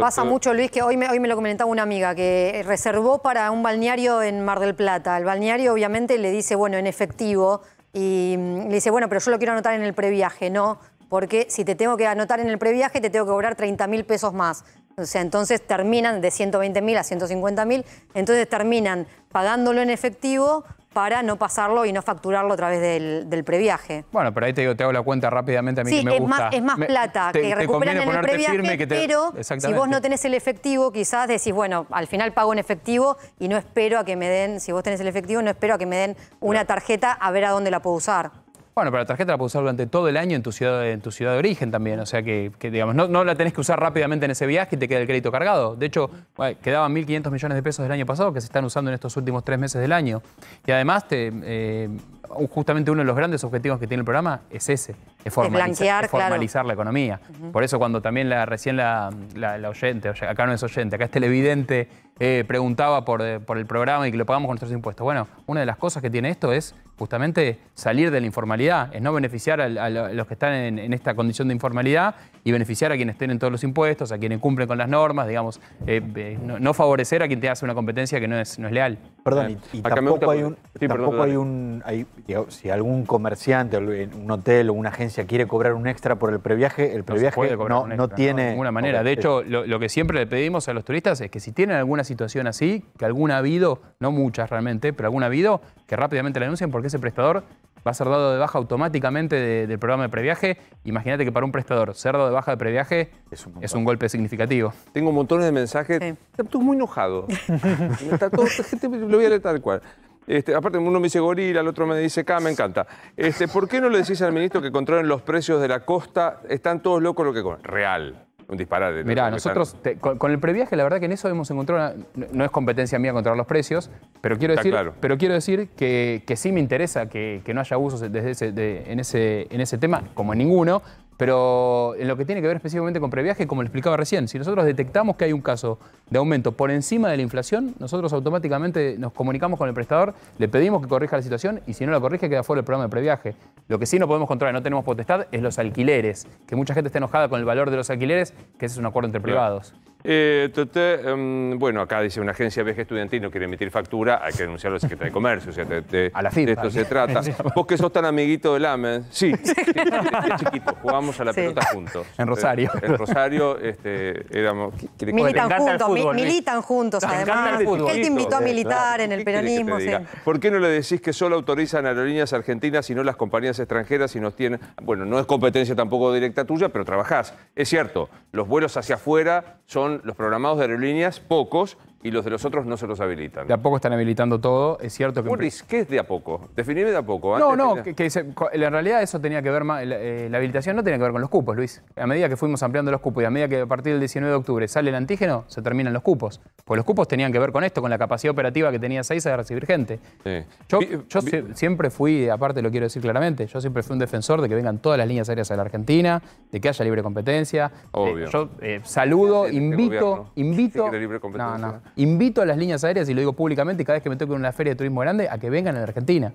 Pasa mucho, Luis, que hoy me, hoy me lo comentaba una amiga, que reservó para un balneario en Mar del Plata. El balneario obviamente le dice, bueno, en efectivo, y mm, le dice, bueno, pero yo lo quiero anotar en el previaje, ¿no? Porque si te tengo que anotar en el previaje, te tengo que cobrar 30 mil pesos más. O sea, entonces terminan de 120 mil a 150 mil, entonces terminan pagándolo en efectivo para no pasarlo y no facturarlo a través del, previaje. Bueno, pero ahí te digo, te hago la cuenta rápidamente a mí sí, que me es gusta. Más, es más plata que recuperan en el previaje, pero si vos no tenés el efectivo, quizás decís, bueno, al final pago en efectivo y no espero a que me den, si vos tenés el efectivo, no espero a que me den una tarjeta a ver a dónde la puedo usar. Bueno, pero la tarjeta la puedes usar durante todo el año en tu ciudad, en tu ciudad de origen también. O sea que, digamos, no, la tenés que usar rápidamente en ese viaje y te queda el crédito cargado. De hecho, quedaban 1.500 millones de pesos del año pasado que se están usando en estos últimos tres meses del año. Y además, eh, justamente uno de los grandes objetivos que tiene el programa es ese, es formalizar, formalizar la economía. Por eso cuando también la, recién la, la oyente, acá no es oyente, acá es televidente eh, preguntaba eh, por, el programa y que lo pagamos con nuestros impuestos. Bueno, una de las cosas que tiene esto es justamente salir de la informalidad, es no beneficiar a, los que están en, esta condición de informalidad y beneficiar a quienes en todos los impuestos, a quienes cumplen con las normas, digamos, eh, eh, no, favorecer a quien te hace una competencia que no es, no es leal. Perdón, y, tampoco, hay un, tampoco hay un, si algún comerciante, un hotel o una agencia quiere cobrar un extra por el previaje, el previaje no, no, tiene... De ninguna manera. De hecho, lo, lo, que siempre le pedimos a los turistas es que si tienen alguna situación así, que alguna ha habido, no muchas realmente, pero alguna ha habido, que rápidamente la denuncien porque ese prestador va a ser dado de baja automáticamente del programa de previaje. Imagínate que para un prestador ser dado de baja de previaje es un, golpe significativo. Tengo montones de mensajes. Tú Estás muy enojado. Está gente, lo voy a leer tal cual. Este, aparte, uno me dice gorila, el otro me dice acá me encanta. Este, ¿Por qué no le decís al ministro que controlen los precios de la costa? Están todos locos lo que con Real un disparate. Mirá, nosotros con, el previaje, la verdad que en eso hemos encontrado, no es competencia mía controlar los precios, pero quiero decir, pero quiero decir que, sí me interesa que, no haya abusos en, ese, en ese tema, como en ninguno, pero en lo que tiene que ver específicamente con previaje, como le explicaba recién, si nosotros detectamos que hay un caso de aumento por encima de la inflación, nosotros automáticamente nos comunicamos con el prestador, le pedimos que corrija la situación y si no la corrige queda fuera el programa de previaje. Lo que sí no podemos controlar, no tenemos potestad, es los alquileres, que mucha gente está enojada con el valor de los alquileres, que ese es un acuerdo entre privados. Eh, em, bueno, acá dice una agencia vieja estudiantil no quiere emitir factura, hay que denunciarlo al secretario de Comercio. O sea, De esto se trata. Vos que sos tan amiguito del AMEN. Sí, Jugamos a la pelota juntos. En Rosario. Eh, en, Rosario este, éramos. Militan juntos, militan juntos, además. Él te invitó a militar en el peronismo. ¿Por qué no le decís que solo autorizan aerolíneas argentinas y no las compañías extranjeras y nos tienen. Bueno, no es competencia tampoco directa tuya, pero trabajás. Es cierto, los vuelos hacia afuera son los programados de aerolíneas, pocos, y los de los otros no se los habilitan. De a poco están habilitando todo, es cierto que... ¿qué es de a poco? Definime de a poco. No, no, que, en realidad eso tenía que ver, más, eh, la, habilitación no tenía que ver con los cupos, Luis. A medida que fuimos ampliando los cupos y a medida que a partir del 19 de octubre sale el antígeno, se terminan los cupos. Porque los cupos tenían que ver con esto, con la capacidad operativa que tenía Seiza de recibir gente. Yo, siempre fui, aparte lo quiero decir claramente, yo siempre fui un defensor de que vengan todas las líneas aéreas a la Argentina, de que haya libre competencia. Eh, Obvio. yo eh, saludo, invito, invito... libre No, no. Invito a las líneas aéreas, y lo digo públicamente, cada vez que me toque en una feria de turismo grande, a que vengan a Argentina.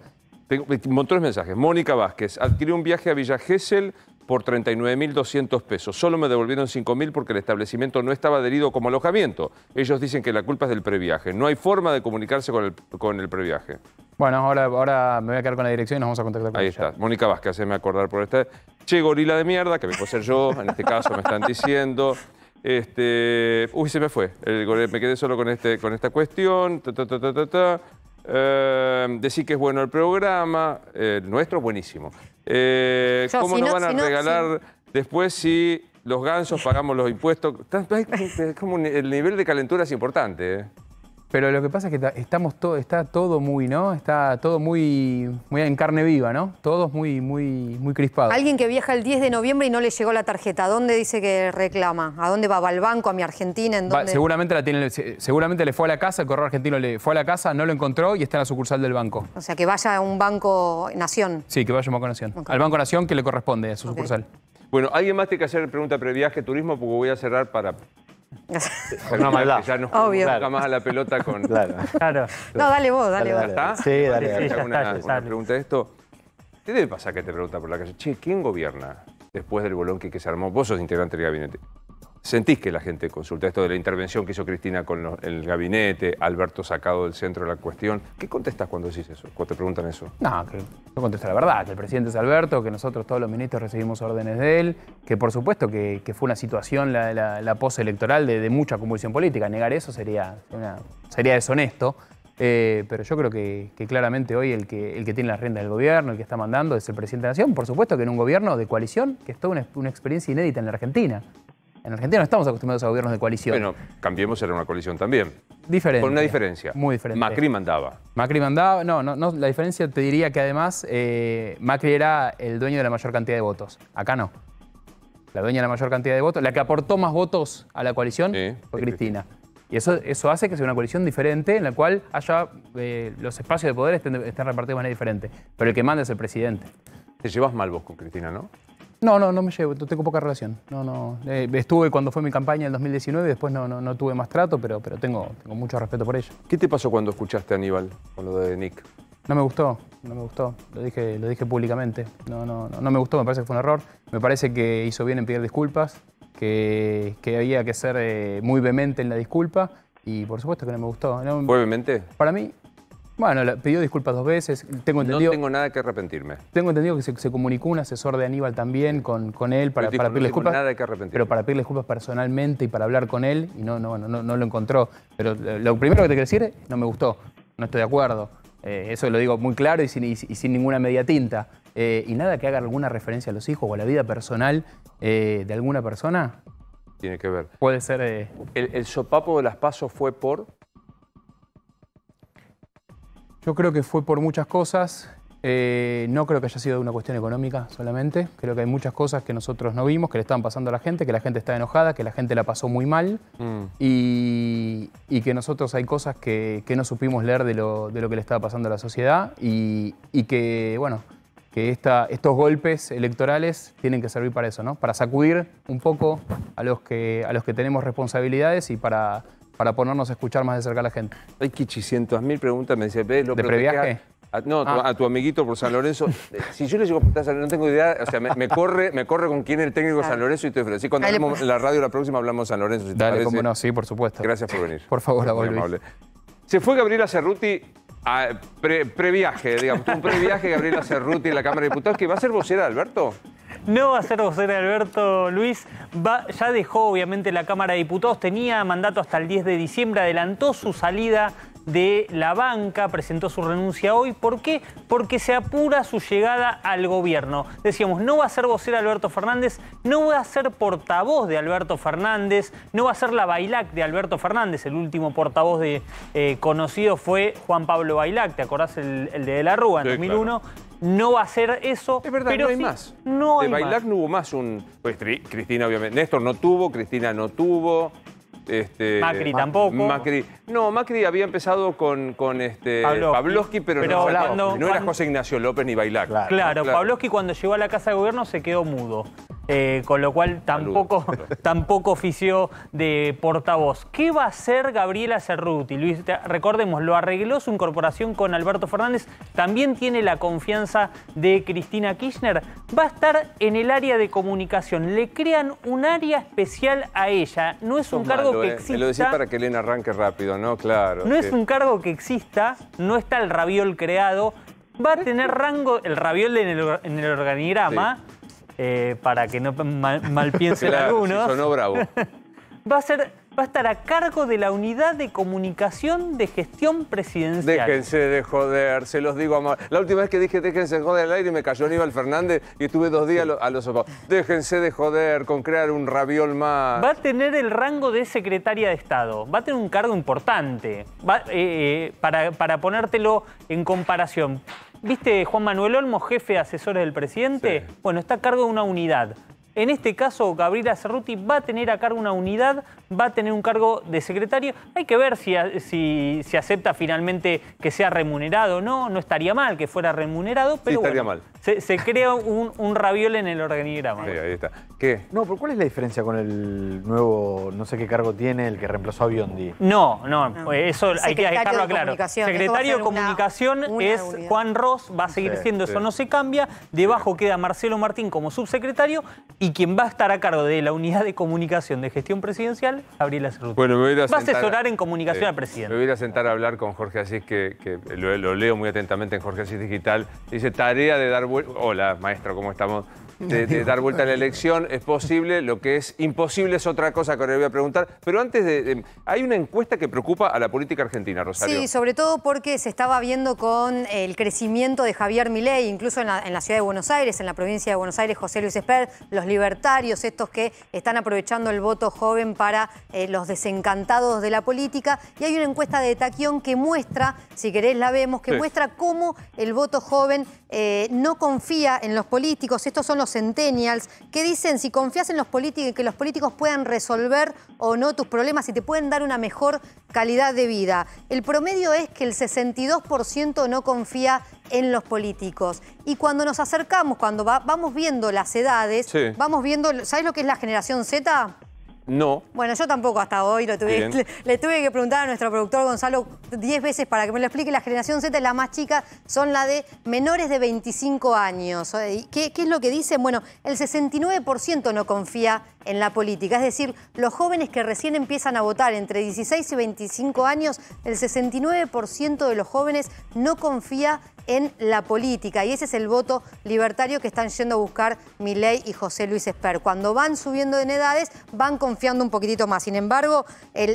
Tengo eh, montones de mensajes. Mónica Vázquez, adquirí un viaje a Villa Gesell por 39.200 pesos. Solo me devolvieron 5.000 porque el establecimiento no estaba adherido como alojamiento. Ellos dicen que la culpa es del previaje. No hay forma de comunicarse con el, previaje. Bueno, ahora, me voy a quedar con la dirección y nos vamos a contactar con Ahí está. Mónica Vázquez, me acordar por esta. Che, gorila de mierda, que me puedo ser yo, en este caso me están diciendo. Este, uy, se me fue. me quedé solo con, este, con esta cuestión. Em, decir que es bueno el programa. Eh, nuestro buenísimo. Eh, ¿Cómo nos van a regalar después si los gansos pagamos los impuestos? el nivel de calentura es importante. Eh. Pero lo que pasa es que estamos todo, está todo muy, ¿no? Está todo muy, muy en carne viva, ¿no? Todos muy, muy, muy crispados. Alguien que viaja el 10 de noviembre y no le llegó la tarjeta, ¿a dónde dice que reclama? ¿A dónde va? ¿Va al banco? ¿A mi Argentina? ¿En dónde? seguramente, la tiene, seguramente le fue a la casa, el correo argentino le fue a la casa, no lo encontró y está en la sucursal del banco. O sea, que vaya a un banco Nación. Sí, que vaya a un banco Nación. Al banco Nación que le corresponde a su sucursal. Bueno, ¿alguien más tiene que hacer pregunta previaje turismo? Porque voy a cerrar para Ya no Obvio. más a la pelota con... Claro. claro. No, dale vos, dale, vos. ¿Está? Sí, dale. dale. Sí, una, está, una pregunta de esto. ¿Te debe pasar que te pregunta por la calle, che, ¿quién gobierna después del bolón que se armó? Vos sos integrante del gabinete. ¿Sentís que la gente consulta esto de la intervención que hizo Cristina con el gabinete, Alberto sacado del centro de la cuestión? ¿Qué contestas cuando decís eso, cuando te preguntan eso? No, no yo contesto la verdad, que el presidente es Alberto, que nosotros todos los ministros recibimos órdenes de él, que por supuesto que, fue una situación, la, la, electoral, de, mucha convulsión política. Negar eso sería, sería deshonesto. Eh, pero yo creo que, claramente hoy el que, el que tiene la rienda del gobierno, el que está mandando, es el presidente de la Nación. Por supuesto que en un gobierno de coalición, que es toda una experiencia inédita en la Argentina. En Argentina no estamos acostumbrados a gobiernos de coalición. Bueno, Cambiemos era una coalición también. Diferente. Con una diferencia. Muy diferente. Macri mandaba. Macri mandaba, no, no, no la diferencia te diría que además eh, Macri era el dueño de la mayor cantidad de votos. Acá no. La dueña de la mayor cantidad de votos, la que aportó más votos a la coalición fue Cristina. Y eso, eso hace que sea una coalición diferente en la cual haya eh, los espacios de poder estén, repartidos de manera diferente. Pero el que manda es el presidente. Te llevas mal vos con Cristina, ¿no? No, no, no me llevo, tengo poca relación. No, no. Eh, estuve cuando fue mi campaña en 2019, después no, tuve más trato, pero, pero tengo, mucho respeto por ello. ¿Qué te pasó cuando escuchaste a Aníbal con lo de Nick? No me gustó, no me gustó. Lo dije, lo dije públicamente. No, no, no, me gustó, me parece que fue un error. Me parece que hizo bien en pedir disculpas, que, que había que ser eh, muy vehemente en la disculpa y por supuesto que no me gustó. ¿Fue vehemente? Para mí, bueno, pidió disculpas dos veces. Tengo entendido, no tengo nada que arrepentirme. Tengo entendido que se, comunicó un asesor de Aníbal también con, con él para, pedirle para pedirle no disculpas. nada que arrepentirme. Pero para pedirle disculpas personalmente y para hablar con él, y no, no, no, no lo encontró. Pero lo primero que te quiero decir, es no me gustó. No estoy de acuerdo. Eh, eso lo digo muy claro y sin, ninguna media tinta. Eh, y nada que haga alguna referencia a los hijos o a la vida personal eh, de alguna persona. Tiene que ver. Puede ser. El, el sopapo de las pasos fue por. Yo creo que fue por muchas cosas. Eh, no creo que haya sido una cuestión económica solamente. Creo que hay muchas cosas que nosotros no vimos, que le estaban pasando a la gente, que la gente está enojada, que la gente la pasó muy mal mm. y, que nosotros hay cosas que, no supimos leer de lo, que le estaba pasando a la sociedad y, que, bueno, que estos golpes electorales tienen que servir para eso, ¿no? Para sacudir un poco a los que, a los que tenemos responsabilidades y para para ponernos a escuchar más de cerca a la gente. Hay 800 mil preguntas, me decía. ¿De previaje? no, ah. a tu amiguito por San Lorenzo. Eh, si yo le digo a San Lorenzo, no tengo idea. O sea, me, corre, me corre con quién es el técnico San Lorenzo y te Así Cuando en la radio la próxima hablamos de San Lorenzo. Dale, sí, por supuesto. Gracias por venir. Por favor, Se fue Gabriela Cerruti a previaje, digamos. Un previaje Gabriela Cerruti en la Cámara de Diputados, que va a ser vocera, Alberto no va a ser José Alberto Luis. ya dejó obviamente la Cámara de Diputados, tenía mandato hasta el 10 de diciembre, adelantó su salida de la banca presentó su renuncia hoy. ¿Por qué? Porque se apura su llegada al gobierno. Decíamos, no va a ser vocera Alberto Fernández, no va a ser portavoz de Alberto Fernández, no va a ser la Bailac de Alberto Fernández. El último portavoz de, eh, conocido fue Juan Pablo Bailac, ¿te acordás? El, de, la Rúa en 2001. no va a ser eso. Es verdad, no hay más. No hay de Bailac no hubo más un. Pues, Cristina, obviamente. Néstor no tuvo, Cristina no tuvo. Este, Macri tampoco. No, Macri había empezado con, con este, pero, no, era José Ignacio López ni Bailac. Claro, Pabloski cuando llegó a la Casa de Gobierno se quedó mudo. Eh, con lo cual tampoco, tampoco ofició de portavoz. ¿Qué va a hacer Gabriela Cerruti? Luis, recordemos, lo arregló su incorporación con Alberto Fernández, también tiene la confianza de Cristina Kirchner. Va a estar en el área de comunicación, le crean un área especial a ella, no es un cargo que exista. lo decís para que Elena arranque rápido, ¿no? Claro. No es un cargo que exista, no está el rabiol creado, va a tener rango, el rabiol en el, organigrama. Eh, para que no mal, piensen algunos. sonó bravo. va a ser va a estar a cargo de la unidad de comunicación de gestión presidencial. Déjense de joder, se los digo. a más. La última vez que dije déjense de joder al aire me cayó Aníbal Fernández y estuve dos días a los ojos. Déjense de joder con crear un rabiol más. Va a tener el rango de secretaria de Estado, va a tener un cargo importante. Eh, eh, para, para ponértelo en comparación, ¿Viste Juan Manuel Olmo, jefe asesores del presidente? Bueno, está a cargo de una unidad en este caso, Gabriela Cerruti va a tener a cargo una unidad, va a tener un cargo de secretario. Hay que ver si, si, acepta finalmente que sea remunerado o no. No estaría mal que fuera remunerado, pero estaría mal. Se, crea un, raviol en el organigrama. Sí, ahí está. ¿Qué? No, pero ¿cuál es la diferencia con el nuevo, no sé qué cargo tiene, el que reemplazó a Biondi? No, no, ah. eh, eso hay que dejarlo claro. Secretario de Comunicación es Juan Ross, va a seguir siendo, eso no se cambia. Debajo queda Marcelo Martín como subsecretario y y quien va a estar a cargo de la unidad de comunicación de gestión presidencial, Gabriela Cerruti. Bueno, me a, va a asesorar en comunicación al presidente. Me voy a, a sentar a hablar con Jorge Asís, que, que lo, leo muy atentamente en Jorge Asís Digital. Dice, tarea de dar vuelta... Hola, maestro, ¿cómo estamos? de, dar vuelta a la elección, es posible, lo que es imposible es otra cosa que ahora le voy a preguntar. Pero antes de, Hay una encuesta que preocupa a la política argentina, Rosario. Sí, sobre todo porque se estaba viendo con el crecimiento de Javier Milei, incluso en la, ciudad de Buenos Aires, en la provincia de Buenos Aires, José Luis Esper, los libertarios, estos que están aprovechando el voto joven para eh, los desencantados de la política. Y hay una encuesta de Taquión que muestra, si querés la vemos, que muestra cómo el voto joven eh, no confía en los políticos. Estos son los centennials que dicen si confías en los políticos que los políticos puedan resolver o no tus problemas y te pueden dar una mejor calidad de vida. El promedio es que el 62% no confía en los políticos. Y cuando nos acercamos, cuando vamos viendo las edades, vamos viendo, ¿sabes lo que es la generación Z? No. Bueno, yo tampoco hasta hoy lo tuve, le, tuve que preguntar a nuestro productor Gonzalo 10 veces para que me lo explique. La generación Z la más chica, son la de menores de 25 años. ¿Qué, es lo que dicen? Bueno, el 69% no confía en la política. Es decir, los jóvenes que recién empiezan a votar entre 16 y 25 años, el 69% de los jóvenes no confía en en la política. Y ese es el voto libertario que están yendo a buscar Milei y José Luis Esper. Cuando van subiendo en edades, van confiando un poquitito más. Sin embargo,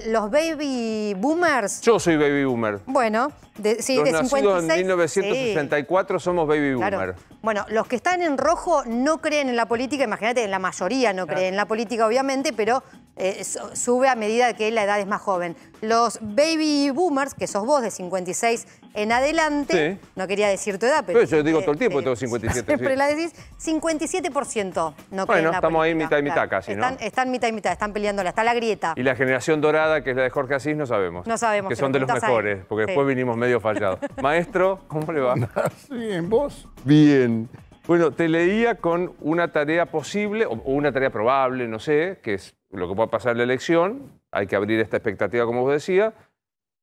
los baby boomers... Yo soy baby boomer. Bueno, de, en 1964 somos baby boomers. Bueno, los que están en rojo no creen en la política, imagínate, la mayoría no cree en la política, obviamente, pero eh, sube a medida que la edad es más joven. Los baby boomers, que sos vos de 56 en adelante, no quería decir tu edad, pero... yo digo todo el tiempo, eh, tengo 57. Siempre la decís, 57% no bueno, Bueno, estamos ahí mitad y mitad casi, ¿no? Están, mitad y mitad, están peleándola, está la grieta. Y la generación dorada, que es la de Jorge Asís, no sabemos. No sabemos. Que son de los mejores, porque después vinimos medio fallado. Maestro, ¿cómo le va? Bien, ¿vos? Bien. Bueno, te leía con una tarea posible o una tarea probable, no sé, que es lo que pueda pasar en la elección. Hay que abrir esta expectativa, como vos decía.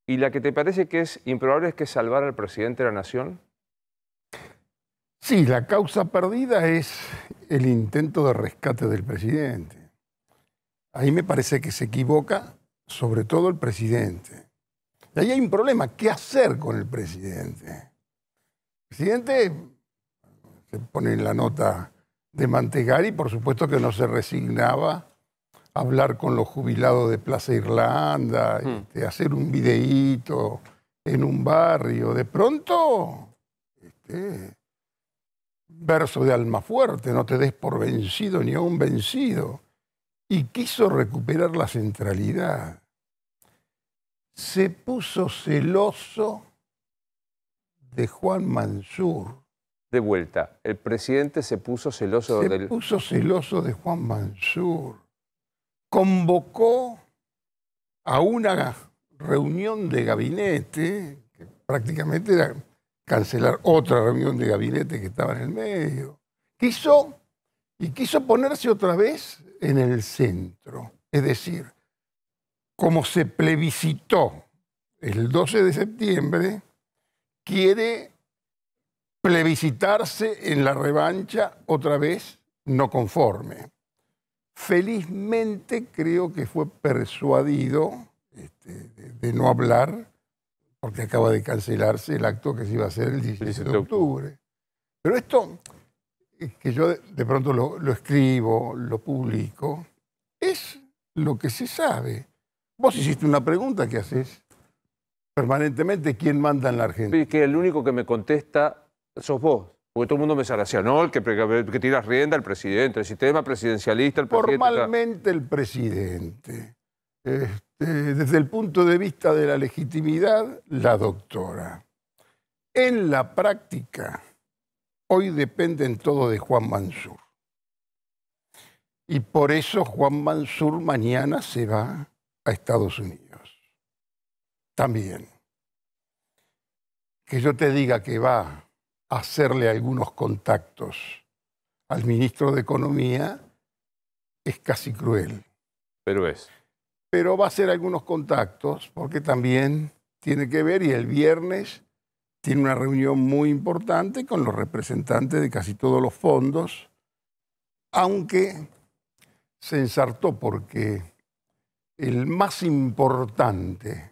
¿Y la que te parece que es improbable es que salvar al presidente de la nación? Sí, la causa perdida es el intento de rescate del presidente. Ahí me parece que se equivoca sobre todo el presidente. Ahí hay un problema. ¿Qué hacer con el presidente? El presidente se pone en la nota de Mantegari, por supuesto que no se resignaba a hablar con los jubilados de Plaza Irlanda, hmm. este, hacer un videíto en un barrio. De pronto, este, verso de alma fuerte, no te des por vencido ni a un vencido. Y quiso recuperar la centralidad se puso celoso de Juan Mansur. De vuelta, el presidente se puso celoso se puso celoso de Juan Mansur. Convocó a una reunión de gabinete, que prácticamente era cancelar otra reunión de gabinete que estaba en el medio. Quiso, y quiso ponerse otra vez en el centro. Es decir, como se plebiscitó el 12 de septiembre, quiere plebiscitarse en la revancha otra vez no conforme. Felizmente creo que fue persuadido este, de, no hablar, porque acaba de cancelarse el acto que se iba a hacer el 16 de octubre. Pero esto, eh, que yo de pronto lo, lo escribo, lo publico, es lo que se sabe. Vos hiciste una pregunta que haces permanentemente, ¿quién manda en la Argentina? Que el único que me contesta sos vos. Porque todo el mundo me sale no, el que, que tira rienda, el presidente, el sistema presidencialista, el presidente. Formalmente el presidente. Este, desde el punto de vista de la legitimidad, la doctora. En la práctica, hoy dependen todo de Juan Mansur. Y por eso Juan Mansur mañana se va a Estados Unidos. También. Que yo te diga que va a hacerle algunos contactos al ministro de Economía es casi cruel. Pero es. Pero va a hacer algunos contactos porque también tiene que ver y el viernes tiene una reunión muy importante con los representantes de casi todos los fondos, aunque se ensartó porque el más importante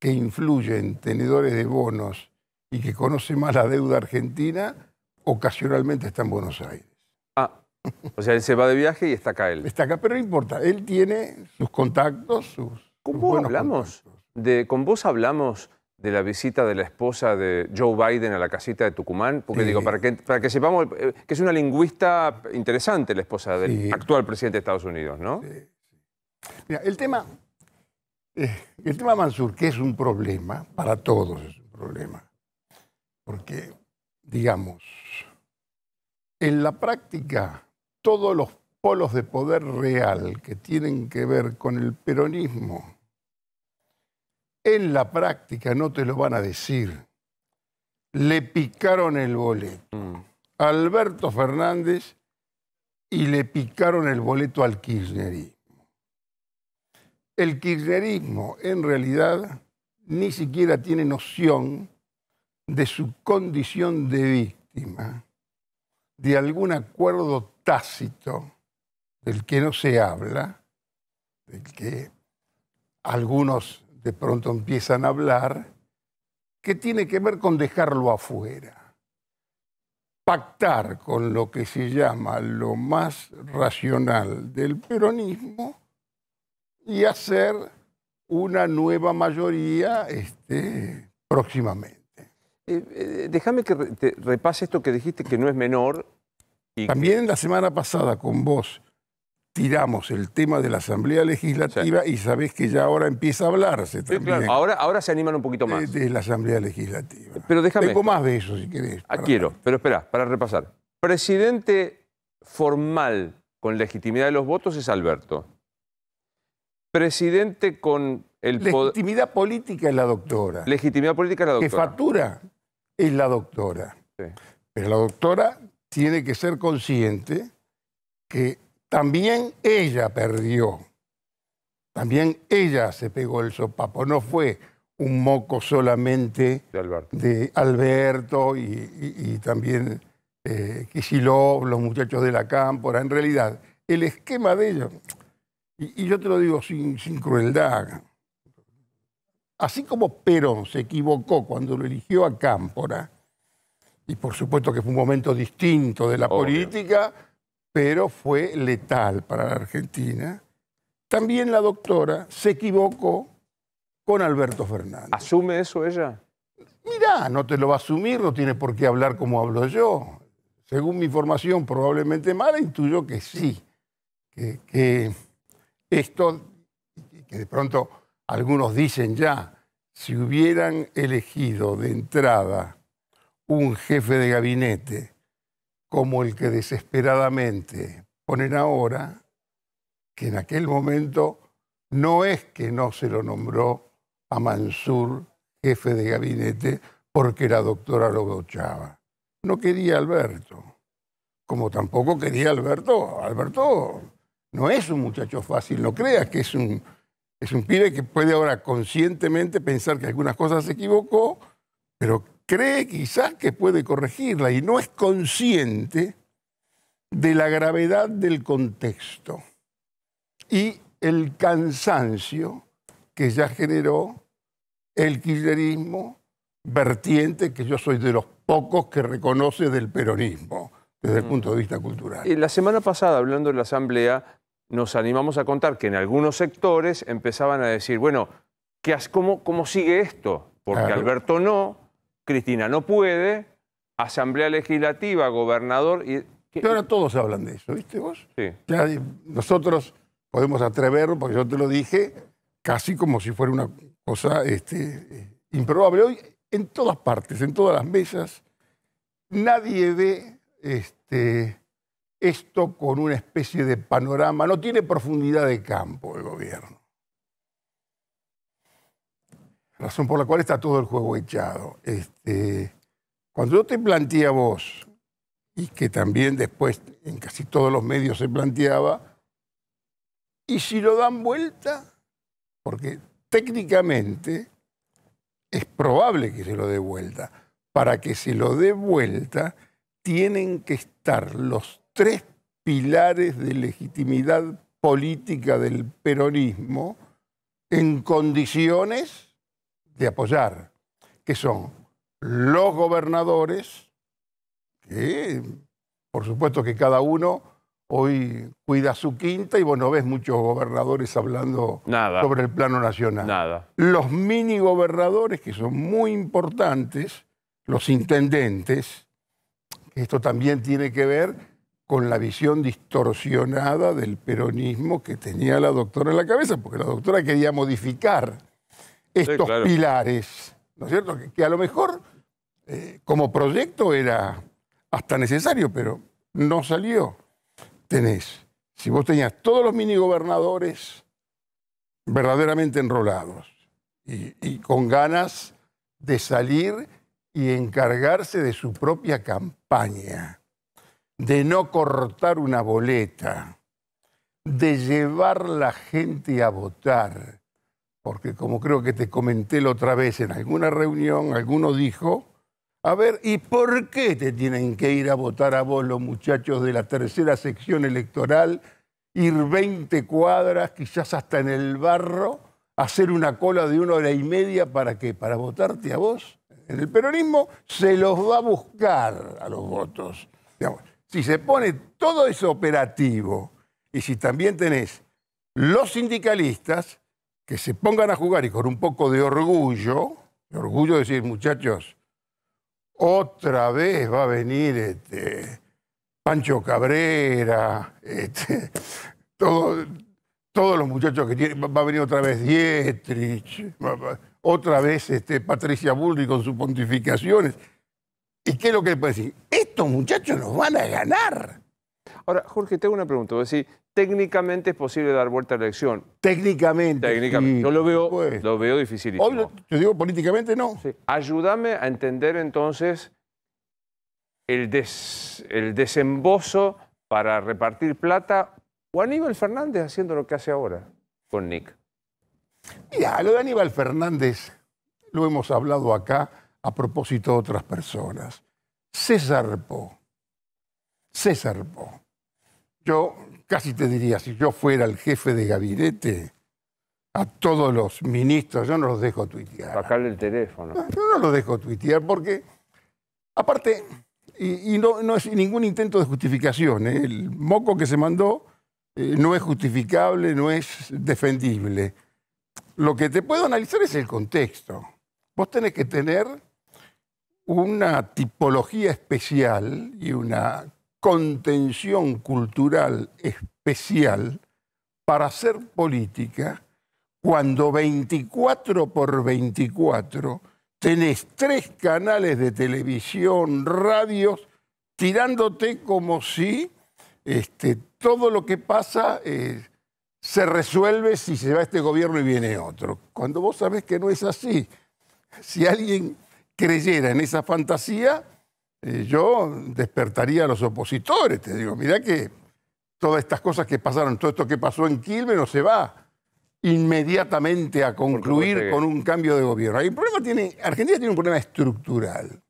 que influye en tenedores de bonos y que conoce más la deuda argentina, ocasionalmente está en Buenos Aires. Ah, o sea, él se va de viaje y está acá él. Está acá, pero no importa, él tiene sus contactos, sus... ¿Cómo hablamos de, con vos hablamos de la visita de la esposa de Joe Biden a la casita de Tucumán, porque digo, para que, para que sepamos eh, que es una lingüista interesante la esposa del actual presidente de Estados Unidos, ¿no? Sí el tema, eh, el tema Mansur, que es un problema, para todos es un problema, porque, digamos, en la práctica, todos los polos de poder real que tienen que ver con el peronismo, en la práctica, no te lo van a decir, le picaron el boleto mm. a Alberto Fernández y le picaron el boleto al kirchnerismo el kirchnerismo en realidad ni siquiera tiene noción de su condición de víctima, de algún acuerdo tácito del que no se habla, del que algunos de pronto empiezan a hablar, que tiene que ver con dejarlo afuera, pactar con lo que se llama lo más racional del peronismo y hacer una nueva mayoría este, próximamente. Eh, eh, déjame que te repase esto que dijiste que no es menor. También la semana pasada con vos tiramos el tema de la Asamblea Legislativa y sabés que ya ahora empieza a hablarse también. ahora, ahora se animan un poquito más. De, la Asamblea Legislativa. Pero déjame. Tengo más de eso si querés. Ah, quiero, pero espera, para repasar. Presidente formal con legitimidad de los votos es Alberto presidente con el poder... Legitimidad política es la doctora. Legitimidad política es la doctora. factura es la doctora. Pero la doctora tiene que ser consciente que también ella perdió. También ella se pegó el sopapo. No fue un moco solamente de Alberto, y, también eh, los muchachos de la cámpora. En realidad, el esquema de ellos y, yo te lo digo sin, crueldad. Así como Perón se equivocó cuando lo eligió a Cámpora, y por supuesto que fue un momento distinto de la política, pero fue letal para la Argentina, también la doctora se equivocó con Alberto Fernández. ¿Asume eso ella? Mirá, no te lo va a asumir, no tiene por qué hablar como hablo yo. Según mi formación, probablemente mala, intuyo que sí, que esto que de pronto algunos dicen ya, si hubieran elegido de entrada un jefe de gabinete como el que desesperadamente ponen ahora, que en aquel momento no es que no se lo nombró a Mansur jefe de gabinete porque la doctora lo bochaba No quería Alberto, como tampoco quería Alberto. Alberto no es un muchacho fácil, no creas que es un, es un pibe que puede ahora conscientemente pensar que algunas cosas se equivocó, pero cree quizás que puede corregirla y no es consciente de la gravedad del contexto y el cansancio que ya generó el kirchnerismo vertiente que yo soy de los pocos que reconoce del peronismo desde el mm. punto de vista cultural. la semana pasada, hablando de la Asamblea, nos animamos a contar que en algunos sectores empezaban a decir, bueno, ¿qué, cómo, ¿cómo sigue esto? Porque Alberto no, Cristina no puede, Asamblea Legislativa, gobernador... Y, ahora todos hablan de eso, ¿viste vos? Sí. nosotros podemos atreverlo, porque yo te lo dije, casi como si fuera una cosa este, improbable. Hoy en todas partes, en todas las mesas, nadie ve este, esto con una especie de panorama, no tiene profundidad de campo el gobierno. Razón por la cual está todo el juego echado. Este, cuando yo te planteé vos, y que también después en casi todos los medios se planteaba, ¿y si lo dan vuelta? Porque técnicamente es probable que se lo dé vuelta. Para que se lo dé vuelta, tienen que estar los tres pilares de legitimidad política del peronismo en condiciones de apoyar, que son los gobernadores, que por supuesto que cada uno hoy cuida su quinta y vos no ves muchos gobernadores hablando sobre el plano nacional. Los mini gobernadores, que son muy importantes, los intendentes, esto también tiene que ver con la visión distorsionada del peronismo que tenía la doctora en la cabeza, porque la doctora quería modificar estos pilares, ¿no es cierto? Que, a lo mejor eh, como proyecto era hasta necesario, pero no salió. Tenés, si vos tenías todos los mini gobernadores verdaderamente enrolados y con ganas de salir y encargarse de su propia campaña de no cortar una boleta, de llevar la gente a votar, porque como creo que te comenté la otra vez en alguna reunión, alguno dijo, a ver, ¿y por qué te tienen que ir a votar a vos los muchachos de la tercera sección electoral, ir 20 cuadras, quizás hasta en el barro, hacer una cola de una hora y media para qué? Para votarte a vos. En el peronismo se los va a buscar a los votos si se pone todo eso operativo y si también tenés los sindicalistas que se pongan a jugar y con un poco de orgullo, de orgullo decir, muchachos, otra vez va a venir este, Pancho Cabrera, este, todo, todos los muchachos que tienen, va a venir otra vez Dietrich, otra vez este, Patricia Bullrich con sus pontificaciones. ¿Y qué es lo que le puede decir? Estos muchachos nos van a ganar. Ahora, Jorge, tengo una pregunta. técnicamente es posible dar vuelta a la elección. Técnicamente. Técnicamente. Sí, lo veo, lo veo dificilísimo. yo digo políticamente no. Ayúdame a entender entonces el, el desembozo para repartir plata o Aníbal Fernández haciendo lo que hace ahora con Nick. Mira, lo de Aníbal Fernández lo hemos hablado acá a propósito de otras personas. César Po. César Po. Yo casi te diría, si yo fuera el jefe de gabinete, a todos los ministros, yo no los dejo tuitear. Bajarle el teléfono. yo no los dejo tuitear porque, aparte, y, no, es ningún intento de justificación, ¿eh? el moco que se mandó eh, no es justificable, no es defendible. Lo que te puedo analizar es el contexto. Vos tenés que tener una tipología especial y una contención cultural especial para hacer política cuando 24 por 24 tenés tres canales de televisión, radios, tirándote como si este, todo lo que pasa eh, se resuelve si se va este gobierno y viene otro. Cuando vos sabés que no es así. Si alguien creyera en esa fantasía, eh, yo despertaría a los opositores. Te digo, mirá que todas estas cosas que pasaron, todo esto que pasó en Quilmes no se va inmediatamente a concluir con un cambio de gobierno. tiene, Argentina tiene un problema estructural.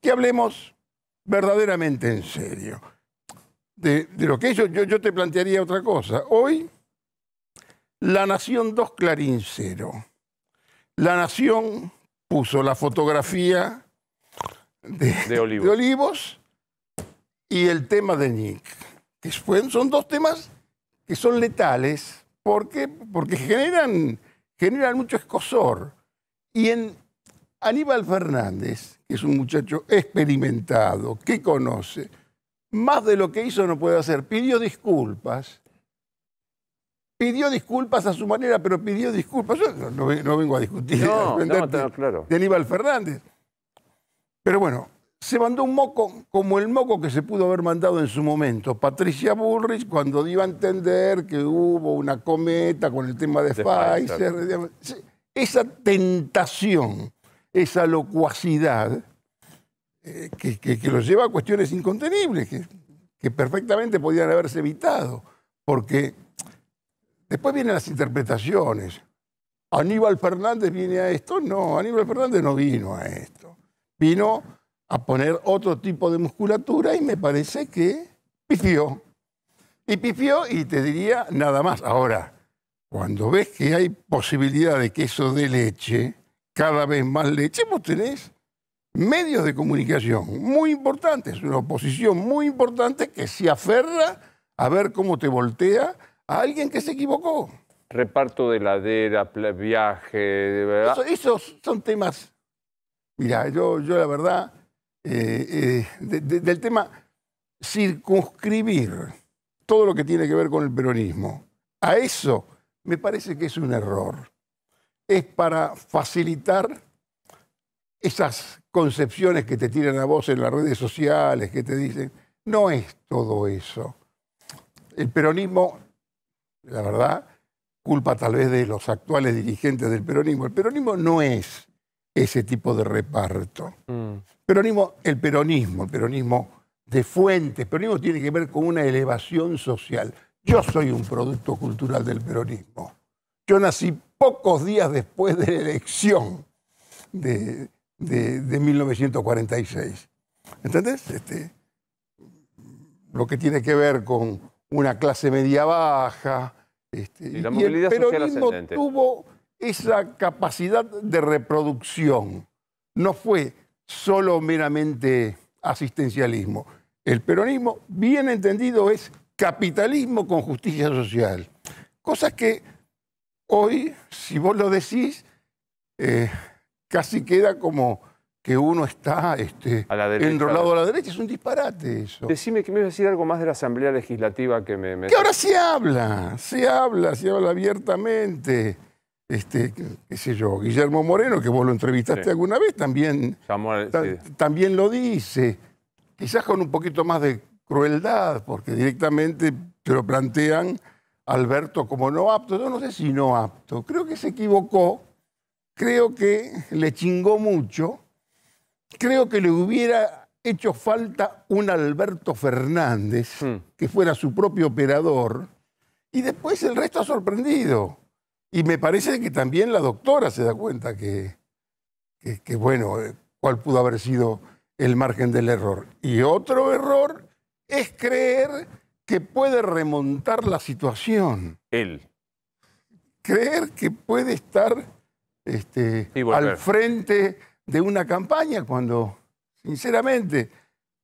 Que hablemos verdaderamente en serio. De, lo que ellos, yo, te plantearía otra cosa. Hoy, La Nación 2 Clarín La Nación puso la fotografía de, olivos. y el tema de Nick. son dos temas que son letales porque, porque generan, generan mucho escosor. Y en Aníbal Fernández, que es un muchacho experimentado, que conoce, más de lo que hizo no puede hacer, pidió disculpas pidió disculpas a su manera, pero pidió disculpas. Yo no, vengo a discutir. No, claro. De Fernández. Pero bueno, se mandó un moco como el moco que se pudo haber mandado en su momento. Patricia Bullrich, cuando iba a entender que hubo una cometa con el tema de, Pfizer. Esa tentación, esa locuacidad eh, que, que, los lleva a cuestiones incontenibles, que, que perfectamente podían haberse evitado. Porque Después vienen las interpretaciones. Aníbal Fernández viene a esto. No, Aníbal Fernández no vino a esto. Vino a poner otro tipo de musculatura y me parece que pifió. Y pifió y te diría nada más. Ahora, cuando ves que hay posibilidad de queso de leche, cada vez más leche, vos tenés medios de comunicación muy importantes, una oposición muy importante que se aferra a ver cómo te voltea a alguien que se equivocó. Reparto de ladera, viaje, de verdad. esos son temas. Mira, yo, yo la verdad, eh, eh, del tema circunscribir todo lo que tiene que ver con el peronismo a eso, me parece que es un error. Es para facilitar esas concepciones que te tiran a vos en las redes sociales, que te dicen, no es todo eso. El peronismo la verdad, culpa tal vez de los actuales dirigentes del peronismo. El peronismo no es ese tipo de reparto. Mm. Peronismo, el peronismo, el peronismo de fuentes, el peronismo tiene que ver con una elevación social. Yo soy un producto cultural del peronismo. Yo nací pocos días después de la elección de, 1946. ¿Entendés? Este, lo que tiene que ver con una clase media baja, este, el peronismo tuvo esa capacidad de reproducción. No fue solo meramente asistencialismo. El peronismo, bien entendido, es capitalismo con justicia social. Cosas que hoy, si vos lo decís, eh, casi queda como que uno está este, a enrolado a la derecha. Es un disparate eso. Decime que me voy a decir algo más de la Asamblea Legislativa que me... Que ahora se habla, se habla, se habla abiertamente. Este, qué sé yo, Guillermo Moreno, que vos lo entrevistaste alguna vez, también, también lo dice. Quizás con un poquito más de crueldad, porque directamente te lo plantean Alberto como no apto. Yo no sé si no apto. Creo que se equivocó. Creo que le chingó mucho creo que le hubiera hecho falta un Alberto Fernández, hmm. que fuera su propio operador, y después el resto ha sorprendido. Y me parece que también la doctora se da cuenta que, que bueno, cuál pudo haber sido el margen del error. Y otro error es creer que puede remontar la situación. Él. Creer que puede estar este, al frente de una campaña cuando, sinceramente,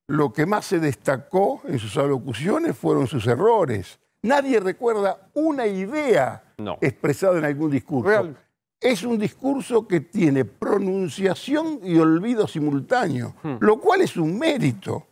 lo que más se destacó en sus alocuciones fueron sus errores. Nadie recuerda una idea expresada en algún discurso. Es un discurso que tiene pronunciación y olvido simultáneo, hmm. lo cual es un mérito.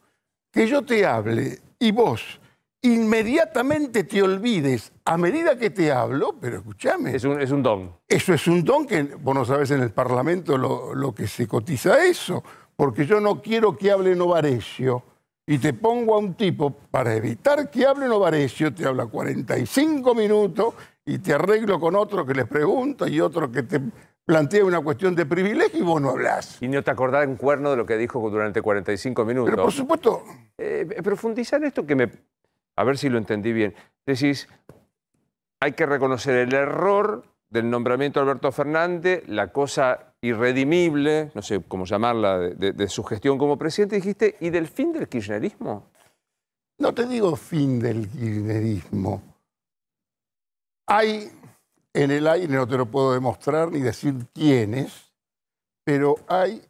Que yo te hable y vos inmediatamente te olvides a medida que te hablo, pero escúchame. Es un, don. Eso es un don que, vos no sabés en el Parlamento lo, que se cotiza eso, porque yo no quiero que hable Novarecio y te pongo a un tipo para evitar que hable Novarecio, te habla 45 minutos y te arreglo con otro que les pregunta y otro que te plantea una cuestión de privilegio y vos no hablás. Y no te acordás en cuerno de lo que dijo durante 45 minutos. Pero por supuesto. Eh, profundizar esto que me a ver si lo entendí bien. Decís, hay que reconocer el error del nombramiento de Alberto Fernández, la cosa irredimible, no sé cómo llamarla, de, su gestión como presidente, dijiste, y del fin del kirchnerismo. No te digo fin del kirchnerismo. Hay en el aire, no te lo puedo demostrar ni decir quiénes, pero hay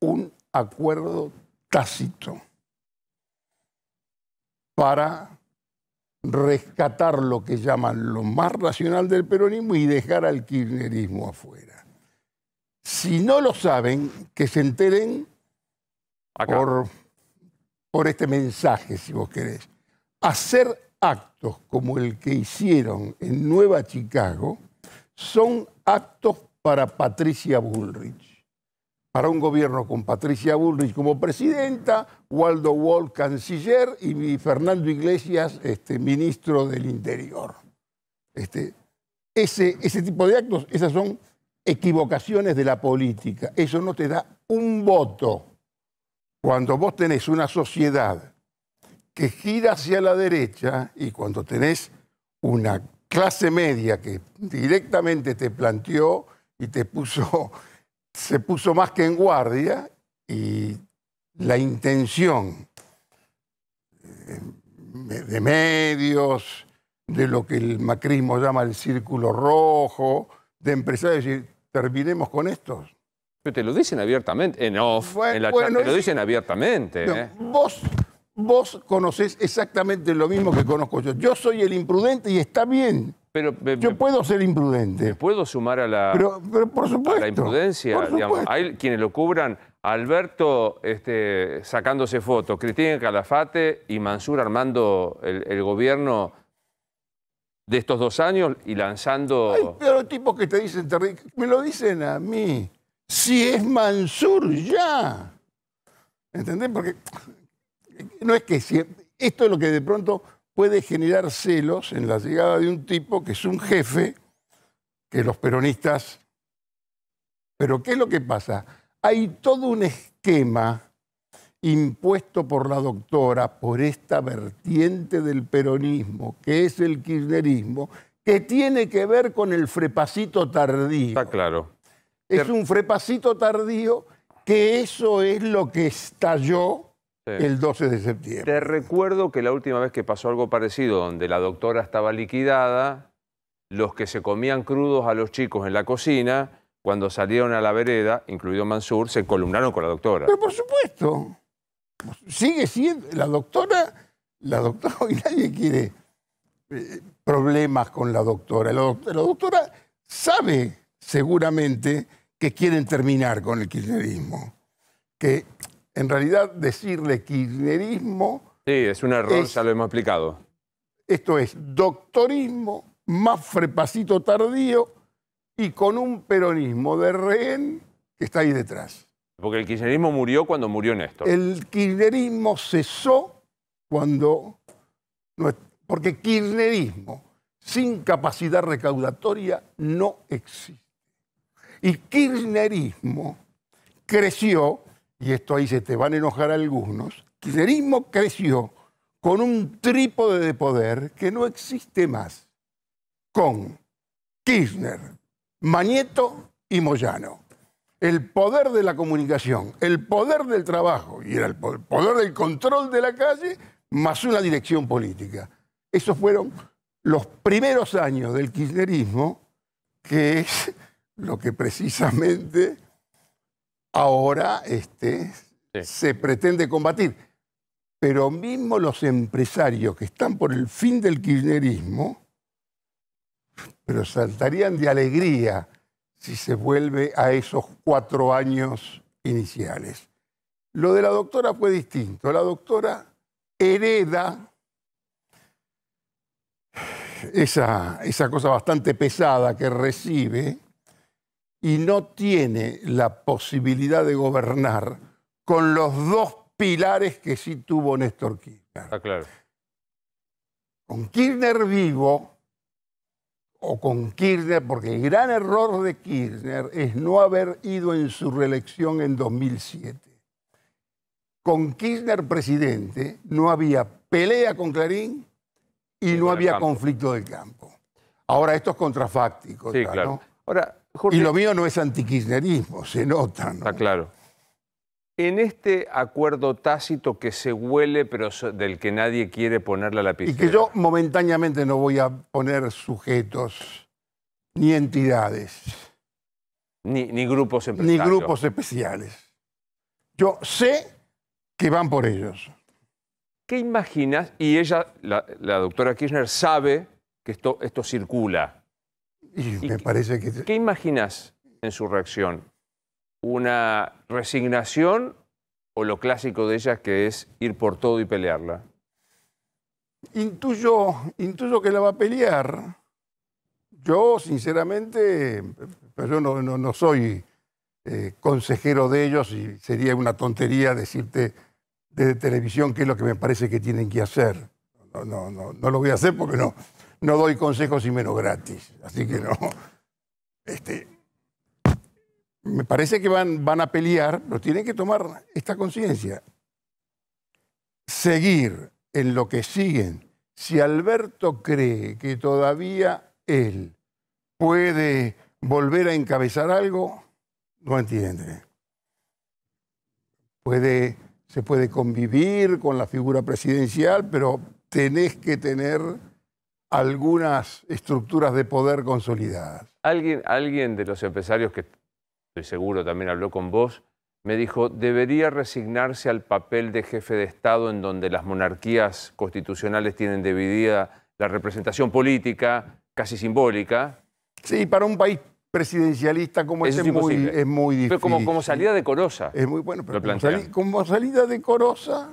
un acuerdo tácito para rescatar lo que llaman lo más racional del peronismo y dejar al kirchnerismo afuera. Si no lo saben, que se enteren por, por este mensaje, si vos querés. Hacer actos como el que hicieron en Nueva Chicago son actos para Patricia Bullrich para un gobierno con Patricia Bullrich como presidenta, Waldo Wall canciller y Fernando Iglesias este, ministro del Interior. Este, ese, ese tipo de actos, esas son equivocaciones de la política. Eso no te da un voto. Cuando vos tenés una sociedad que gira hacia la derecha y cuando tenés una clase media que directamente te planteó y te puso se puso más que en guardia y la intención eh, de medios, de lo que el macrismo llama el círculo rojo, de empresarios, decir, terminemos con estos. Pero te lo dicen abiertamente, en off, en la te lo dicen abiertamente. ¿eh? Vos, vos conocés exactamente lo mismo que conozco yo. Yo soy el imprudente y está bien yo puedo ser imprudente. puedo sumar a la, por la imprudencia. Hay quienes lo cubran. Alberto este, sacándose fotos, Cristina Calafate y Mansur armando el, gobierno de estos dos años y lanzando... Hay pero tipos que te dicen, me lo dicen a mí, si es Mansur ya. ¿Entendés? Porque no es que Esto es lo que de pronto puede generar celos en la llegada de un tipo que es un jefe que los peronistas... Pero ¿qué es lo que pasa? Hay todo un esquema impuesto por la doctora, por esta vertiente del peronismo, que es el kirchnerismo, que tiene que ver con el frepacito tardío. Está claro. Es un frepacito tardío que eso es lo que estalló el 12 de septiembre. Te recuerdo que la última vez que pasó algo parecido, donde la doctora estaba liquidada, los que se comían crudos a los chicos en la cocina, cuando salieron a la vereda, incluido Mansur, se columnaron con la doctora. Pero por supuesto, sigue siendo, la doctora, la doctora, hoy nadie quiere eh, problemas con la doctora. La, doctora, la doctora sabe seguramente que quieren terminar con el kirchnerismo, que en realidad decirle kirchnerismo... Sí, es un error, ya lo hemos explicado. Esto es doctorismo, más frepacito tardío y con un peronismo de rehén que está ahí detrás. Porque el kirchnerismo murió cuando murió Néstor. El kirchnerismo cesó cuando... Porque kirchnerismo sin capacidad recaudatoria no existe. Y kirchnerismo creció y esto ahí se te van a enojar algunos, kirchnerismo creció con un trípode de poder que no existe más, con Kirchner, Mañeto y Moyano. El poder de la comunicación, el poder del trabajo y el poder del control de la calle más una dirección política. Esos fueron los primeros años del kirchnerismo, que es lo que precisamente ahora este, se pretende combatir. Pero mismo los empresarios que están por el fin del kirchnerismo, pero saltarían de alegría si se vuelve a esos cuatro años iniciales. Lo de la doctora fue distinto. La doctora hereda esa cosa bastante pesada que recibe y no tiene la posibilidad de gobernar con los dos pilares que sí tuvo Néstor Kirchner. Está claro. Con Kirchner vivo o con Kirchner, porque el gran error de Kirchner es no haber ido en su reelección en 2007. Con Kirchner presidente no había pelea con Clarín y, no había conflicto del campo. Ahora esto es contrafáctico. Sí, claro. Ahora, y lo mío no es antikirchnerismo, se nota. Está claro. En este acuerdo tácito que se huele, pero del que nadie quiere poner la lapicera. Y que yo momentáneamente no voy a poner sujetos ni entidades. Ni, grupos empresarios. Ni grupos especiales. Yo sé que van por ellos. ¿Qué imaginas? Y ella, la, doctora Kirchner, sabe que esto, esto circula me parece que... ¿Qué imaginas en su reacción? ¿Una resignación o lo clásico de ella que es ir por todo y pelearla? Intuyo, intuyo que la va a pelear. Yo, sinceramente, pero yo no, soy eh, consejero de ellos y sería una tontería decirte desde televisión qué es lo que me parece que tienen que hacer. No, no, no, no lo voy a hacer porque no, no doy consejos y menos gratis. Así que no. Este, me parece que van, van a pelear, pero tienen que tomar esta conciencia. Seguir en lo que siguen. Si Alberto cree que todavía él puede volver a encabezar algo, no entiende. Puede, se puede convivir con la figura presidencial, pero tenés que tener algunas estructuras de poder consolidadas. Alguien, alguien de los empresarios que estoy seguro también habló con vos, me dijo, debería resignarse al papel de jefe de Estado en donde las monarquías constitucionales tienen dividida la representación política, casi simbólica. Sí, para un país presidencialista como es muy, este es muy difícil. Pero como, como, salida decorosa. Es muy bueno, pero como, como, salida decorosa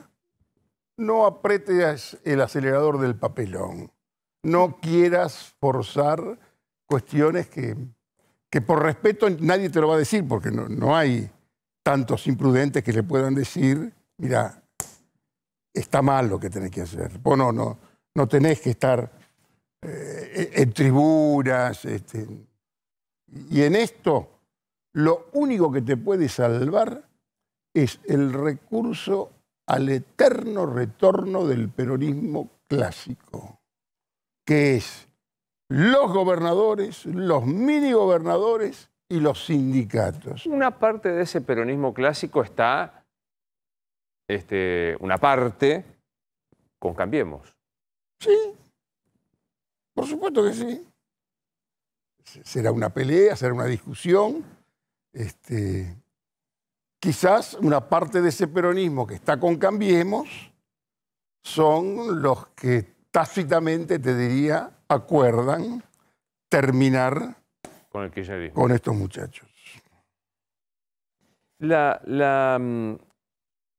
no apretes el acelerador del papelón no quieras forzar cuestiones que, por respeto nadie te lo va a decir, porque no, hay tantos imprudentes que le puedan decir, mira, está mal lo que tenés que hacer. Vos no, no, tenés que estar eh, e-, en tribunas. Este". Y en esto, lo único que te puede salvar es el recurso al eterno retorno del peronismo clásico que es los gobernadores, los mini gobernadores y los sindicatos. Una parte de ese peronismo clásico está, este, una parte, con Cambiemos. Sí, por supuesto que sí. Será una pelea, será una discusión. Este, quizás una parte de ese peronismo que está con Cambiemos son los que tácitamente te diría, acuerdan terminar con, estos muchachos. La, mm,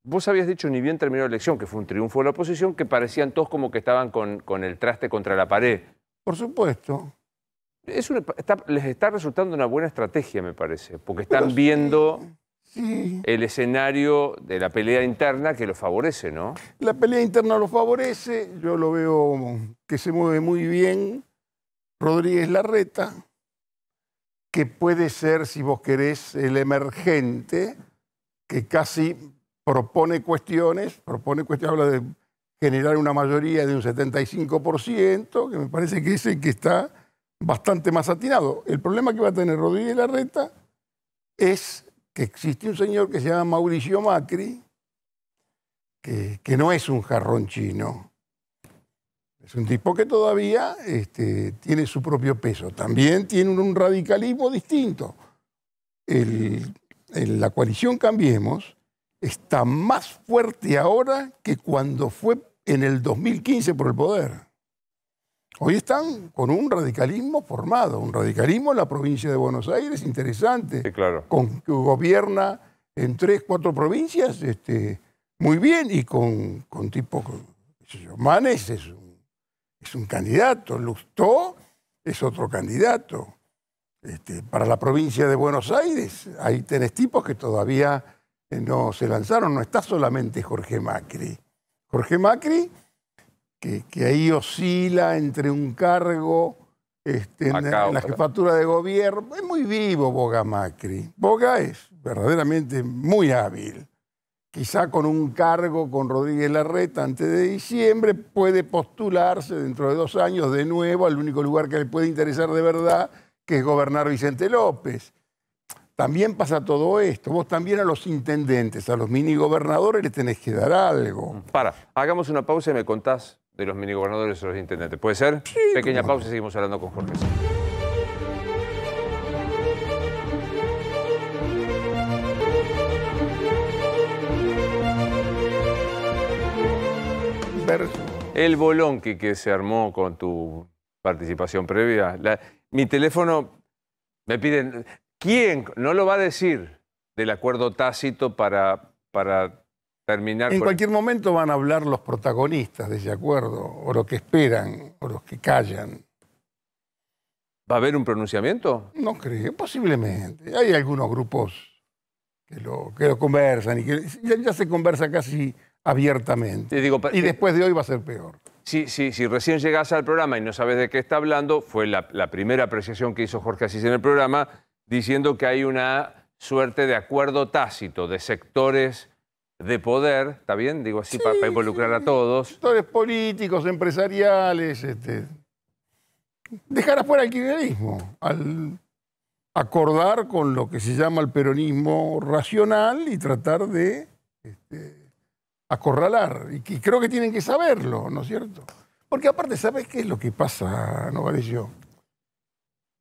vos habías dicho, ni bien terminó la elección, que fue un triunfo de la oposición, que parecían todos como que estaban con, el traste contra la pared. Por supuesto. les está resultando una buena estrategia, me parece, porque están viendo Mm. el escenario de la pelea interna que lo favorece, ¿no? La pelea interna lo favorece, yo lo veo que se mueve muy bien Rodríguez Larreta, que puede ser, si vos querés, el emergente, que casi propone cuestiones, propone cuestiones, habla de generar una mayoría de un 75%, que me parece que es que está bastante más atinado. El problema que va a tener Rodríguez Larreta es Existe un señor que se llama Mauricio Macri, que, no es un jarrón chino. Es un tipo que todavía este, tiene su propio peso. También tiene un, radicalismo distinto. la coalición Cambiemos está más fuerte ahora que cuando fue en el 2015 por el poder. Hoy están con un radicalismo formado, un radicalismo en la provincia de Buenos Aires interesante, claro. con, que gobierna en tres, cuatro provincias este, muy bien y con, tipo, Manes es un, candidato, Lustó es otro candidato. Este, para la provincia de Buenos Aires hay tres tipos que todavía eh, no se lanzaron, no está solamente Jorge Macri. Jorge Macri que, ahí oscila entre un cargo este, en, la, jefatura de gobierno. Es muy vivo Boga Macri. Boga es verdaderamente muy hábil. Quizá con un cargo con Rodríguez Larreta antes de diciembre puede postularse dentro de dos años de nuevo al único lugar que le puede interesar de verdad, que es gobernar Vicente López. También pasa todo esto. Vos también a los intendentes, a los mini gobernadores le tenés que dar algo. Para, hagamos una pausa y me contás de los minigobernadores o los intendentes. ¿Puede ser? Pequeña pausa y seguimos hablando con Jorge. El bolón que se armó con tu participación previa. mi teléfono me piden. ¿Quién no lo va a decir del acuerdo tácito para, para en cualquier momento van a hablar los protagonistas de ese acuerdo, o los que esperan, o los que callan. ¿Va a haber un pronunciamiento? No creo, posiblemente. Hay algunos grupos que lo, que lo conversan y que ya, se conversa casi abiertamente. Y, eh, después de hoy va a ser peor. Si, si, recién llegas al programa y no sabes de qué está hablando, fue la, la, primera apreciación que hizo Jorge Asís en el programa, diciendo que hay una suerte de acuerdo tácito de sectores de poder, ¿está bien? Digo así, para, involucrar a todos. Sectores políticos, empresariales, este, dejar afuera el kirchnerismo, al acordar con lo que se llama el peronismo racional y tratar de este, acorralar. Y, creo que tienen que saberlo, ¿no es cierto? Porque aparte, ¿sabes qué es lo que pasa, Novarecio?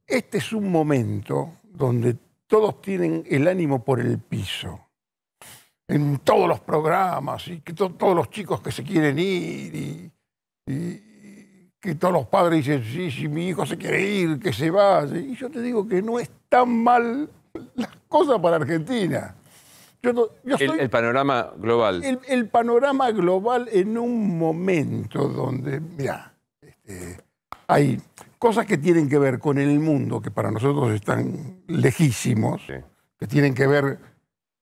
Este es un momento donde todos tienen el ánimo por el piso en todos los programas y que todos los chicos que se quieren ir y, que todos los padres dicen, sí, si mi hijo se quiere ir, que se vaya. Y yo te digo que no es tan mal las cosas para Argentina. el, panorama global. El, panorama global en un momento donde, mira, este, hay cosas que tienen que ver con el mundo, que para nosotros están lejísimos, que tienen que ver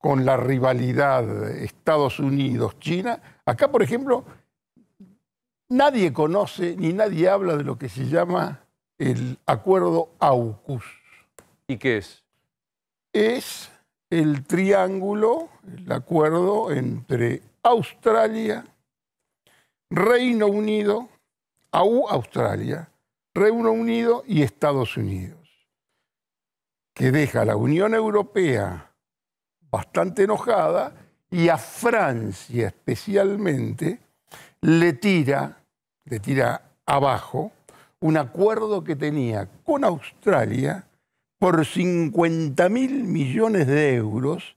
con la rivalidad Estados Unidos-China. Acá, por ejemplo, nadie conoce ni nadie habla de lo que se llama el acuerdo AUKUS. ¿Y qué es? Es el triángulo, el acuerdo entre Australia, Reino Unido, AU Australia, Reino Unido y Estados Unidos, que deja a la Unión Europea, bastante enojada y a Francia especialmente le tira, le tira abajo un acuerdo que tenía con Australia por 50 mil millones de euros,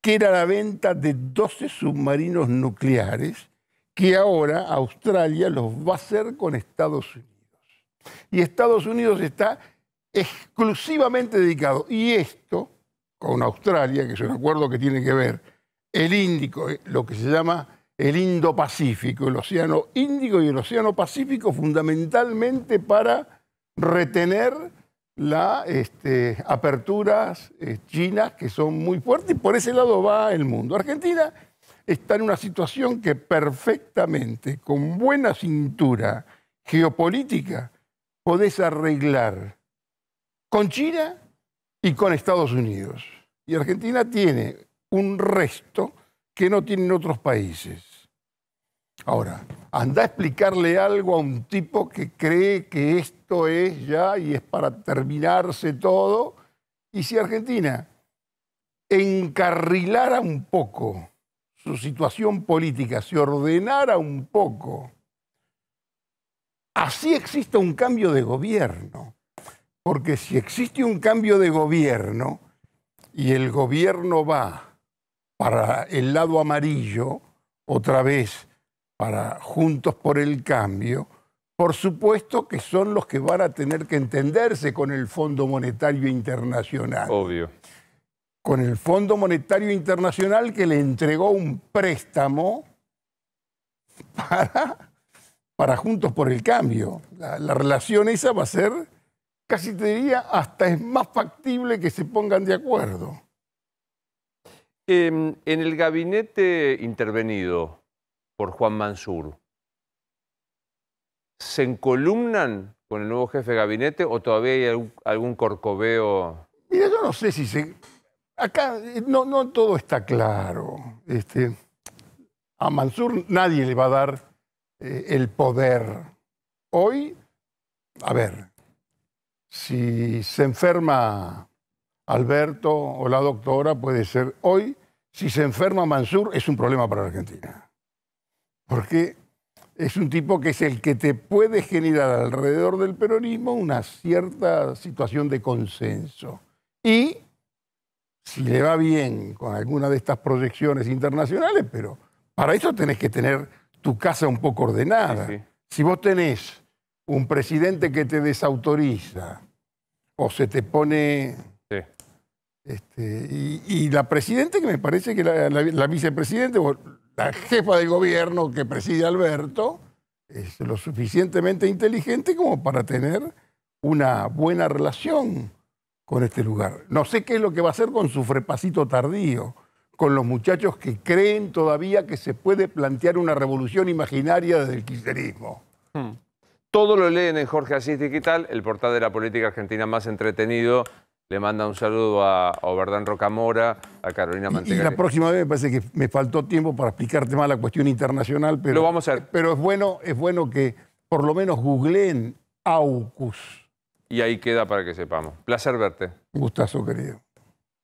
que era la venta de 12 submarinos nucleares, que ahora Australia los va a hacer con Estados Unidos. Y Estados Unidos está exclusivamente dedicado. Y esto con Australia, que es un acuerdo que tiene que ver el Índico, eh, lo que se llama el Indo-Pacífico, el Océano Índico y el Océano Pacífico, fundamentalmente para retener las este, aperturas eh, chinas que son muy fuertes y por ese lado va el mundo. Argentina está en una situación que perfectamente, con buena cintura geopolítica, podés arreglar con China y con Estados Unidos. Y Argentina tiene un resto que no tienen otros países. Ahora, anda a explicarle algo a un tipo que cree que esto es ya y es para terminarse todo. Y si Argentina encarrilara un poco su situación política, se ordenara un poco, así existe un cambio de gobierno. Porque si existe un cambio de gobierno y el gobierno va para el lado amarillo, otra vez para Juntos por el Cambio, por supuesto que son los que van a tener que entenderse con el Fondo Monetario Internacional. Obvio. Con el Fondo Monetario Internacional que le entregó un préstamo para, Juntos por el Cambio. La, la relación esa va a ser casi te diría, hasta es más factible que se pongan de acuerdo. Em, en el gabinete intervenido por Juan Mansur, ¿se encolumnan con el nuevo jefe de gabinete o todavía hay algún, corcoveo? Mira, yo no sé si se... Acá no, no todo está claro. Este, a Mansur nadie le va a dar eh, el poder. Hoy, a ver, si se enferma Alberto o la doctora, puede ser hoy. Si se enferma Mansur, es un problema para la Argentina. Porque es un tipo que es el que te puede generar alrededor del peronismo una cierta situación de consenso. Y si le va bien con alguna de estas proyecciones internacionales, pero para eso tenés que tener tu casa un poco ordenada. Si vos tenés un presidente que te desautoriza o se te pone... Sí. Este, y, la presidente, que me parece que la, vicepresidente o la jefa del gobierno que preside Alberto, es lo suficientemente inteligente como para tener una buena relación con este lugar. No sé qué es lo que va a hacer con su frepacito tardío, con los muchachos que creen todavía que se puede plantear una revolución imaginaria desde el kirchnerismo. Hmm. Todo lo leen en Jorge Asís Digital, el portal de la política argentina más entretenido. Le manda un saludo a Oberdán Rocamora, a Carolina Mantegari. Y, la próxima vez me parece que me faltó tiempo para explicarte más la cuestión internacional, pero, lo vamos a hacer. pero es, bueno, es bueno que por lo menos googleen AUKUS. Y ahí queda para que sepamos. Placer verte. gustazo, querido.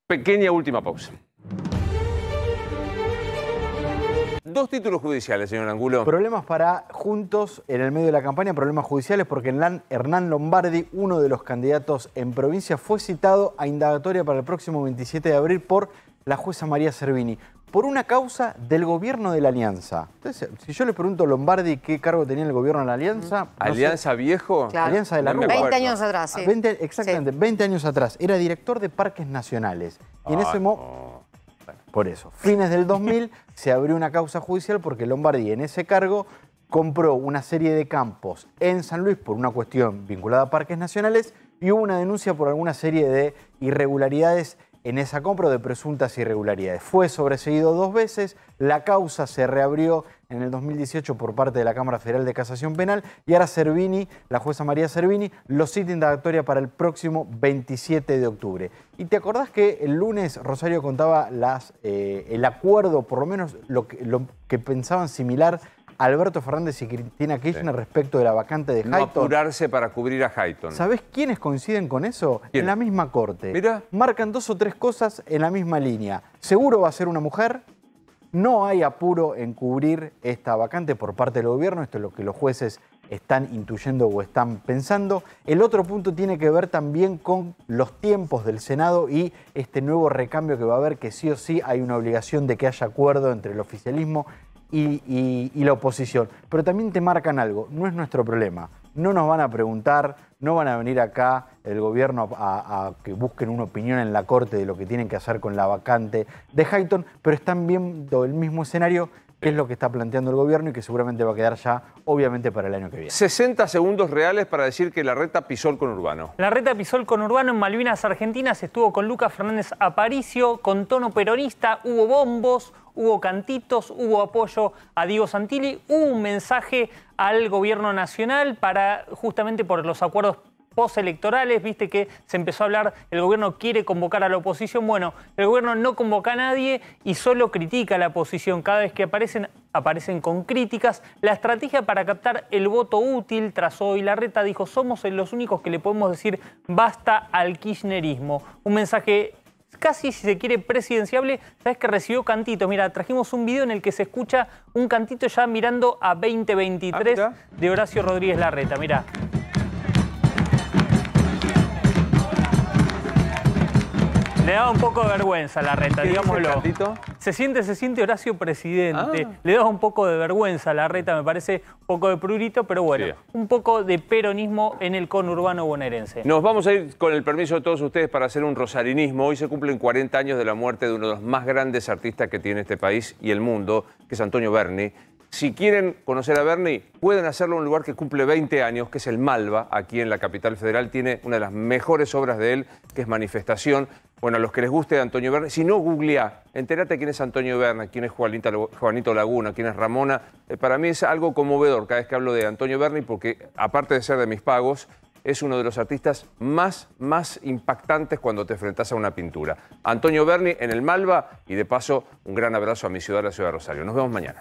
Pequeña última pausa. Dos títulos judiciales, señor Angulo. Problemas para Juntos en el medio de la campaña, problemas judiciales, porque Hernán Lombardi, uno de los candidatos en provincia, fue citado a indagatoria para el próximo 27 de abril por la jueza María Cervini por una causa del gobierno de la Alianza. Entonces, si yo le pregunto a Lombardi qué cargo tenía el gobierno de la Alianza... ¿Alianza viejo? La Alianza de la no 20 años atrás, sí. exactamente, 20 años atrás. Era director de Parques Nacionales. Y en, ah, ese, momento... Por eso, fines del 2000 se abrió una causa judicial porque Lombardi en ese cargo compró una serie de campos en San Luis por una cuestión vinculada a parques nacionales y hubo una denuncia por alguna serie de irregularidades en esa compra de presuntas irregularidades. Fue sobreseído dos veces, la causa se reabrió en el 2018 por parte de la Cámara Federal de Casación Penal y ahora Servini, la jueza María Servini, lo cita indagatoria para el próximo 27 de octubre. Y te acordás que el lunes Rosario contaba eh, el acuerdo, por lo menos lo que, pensaban similar Alberto Fernández y Cristina Kirchner respecto de la vacante de no apurarse para cubrir a Hayton. ¿Sabés quiénes coinciden con eso? En la misma corte. Mira. Marcan dos o tres cosas en la misma línea. Seguro va a ser una mujer, no hay apuro en cubrir esta vacante por parte del gobierno, esto es lo que los jueces están intuyendo o están pensando. El otro punto tiene que ver también con los tiempos del Senado y este nuevo recambio que va a haber, que sí o sí hay una obligación de que haya acuerdo entre el oficialismo y, y la oposición. Pero también te marcan algo, no es nuestro problema, no nos van a preguntar, no van a venir acá el gobierno a, que busquen una opinión en la Corte de lo que tienen que hacer con la vacante de Hayton, pero están viendo el mismo escenario es lo que está planteando el gobierno y que seguramente va a quedar ya, obviamente, para el año que viene. 60 segundos reales para decir que la reta pisol con urbano. La reta pisol con urbano en Malvinas Argentinas, estuvo con Lucas Fernández Aparicio, con tono peronista, hubo bombos, hubo cantitos, hubo apoyo a Diego Santilli, hubo un mensaje al gobierno nacional para, justamente por los acuerdos electorales viste que se empezó a hablar, el gobierno quiere convocar a la oposición, bueno, el gobierno no convoca a nadie y solo critica a la oposición. Cada vez que aparecen, aparecen con críticas. La estrategia para captar el voto útil trazó y Larreta dijo, somos los únicos que le podemos decir basta al kirchnerismo. Un mensaje casi, si se quiere, presidenciable, sabes que recibió cantitos. Mira, trajimos un video en el que se escucha un cantito ya mirando a 2023 ah, de Horacio Rodríguez Larreta. Mira. Le daba un poco de vergüenza la reta, digámoslo. Se siente, se siente Horacio presidente. Ah. Le da un poco de vergüenza la reta, me parece un poco de prurito, pero bueno, un poco de peronismo en el conurbano bonaerense. Nos vamos a ir con el permiso de todos ustedes para hacer un rosarinismo. Hoy se cumplen 40 años de la muerte de uno de los más grandes artistas que tiene este país y el mundo, que es Antonio Berni. Si quieren conocer a Bernie, pueden hacerlo en un lugar que cumple 20 años, que es el Malva, aquí en la capital federal. Tiene una de las mejores obras de él, que es Manifestación. Bueno, a los que les guste Antonio Berni, si no, googleá, entérate quién es Antonio Berni, quién es Juanito Laguna, quién es Ramona. Eh, para mí es algo conmovedor cada vez que hablo de Antonio Berni, porque aparte de ser de mis pagos, es uno de los artistas más, más impactantes cuando te enfrentas a una pintura. Antonio Berni en el Malva y de paso un gran abrazo a mi ciudad, la ciudad de Rosario. Nos vemos mañana.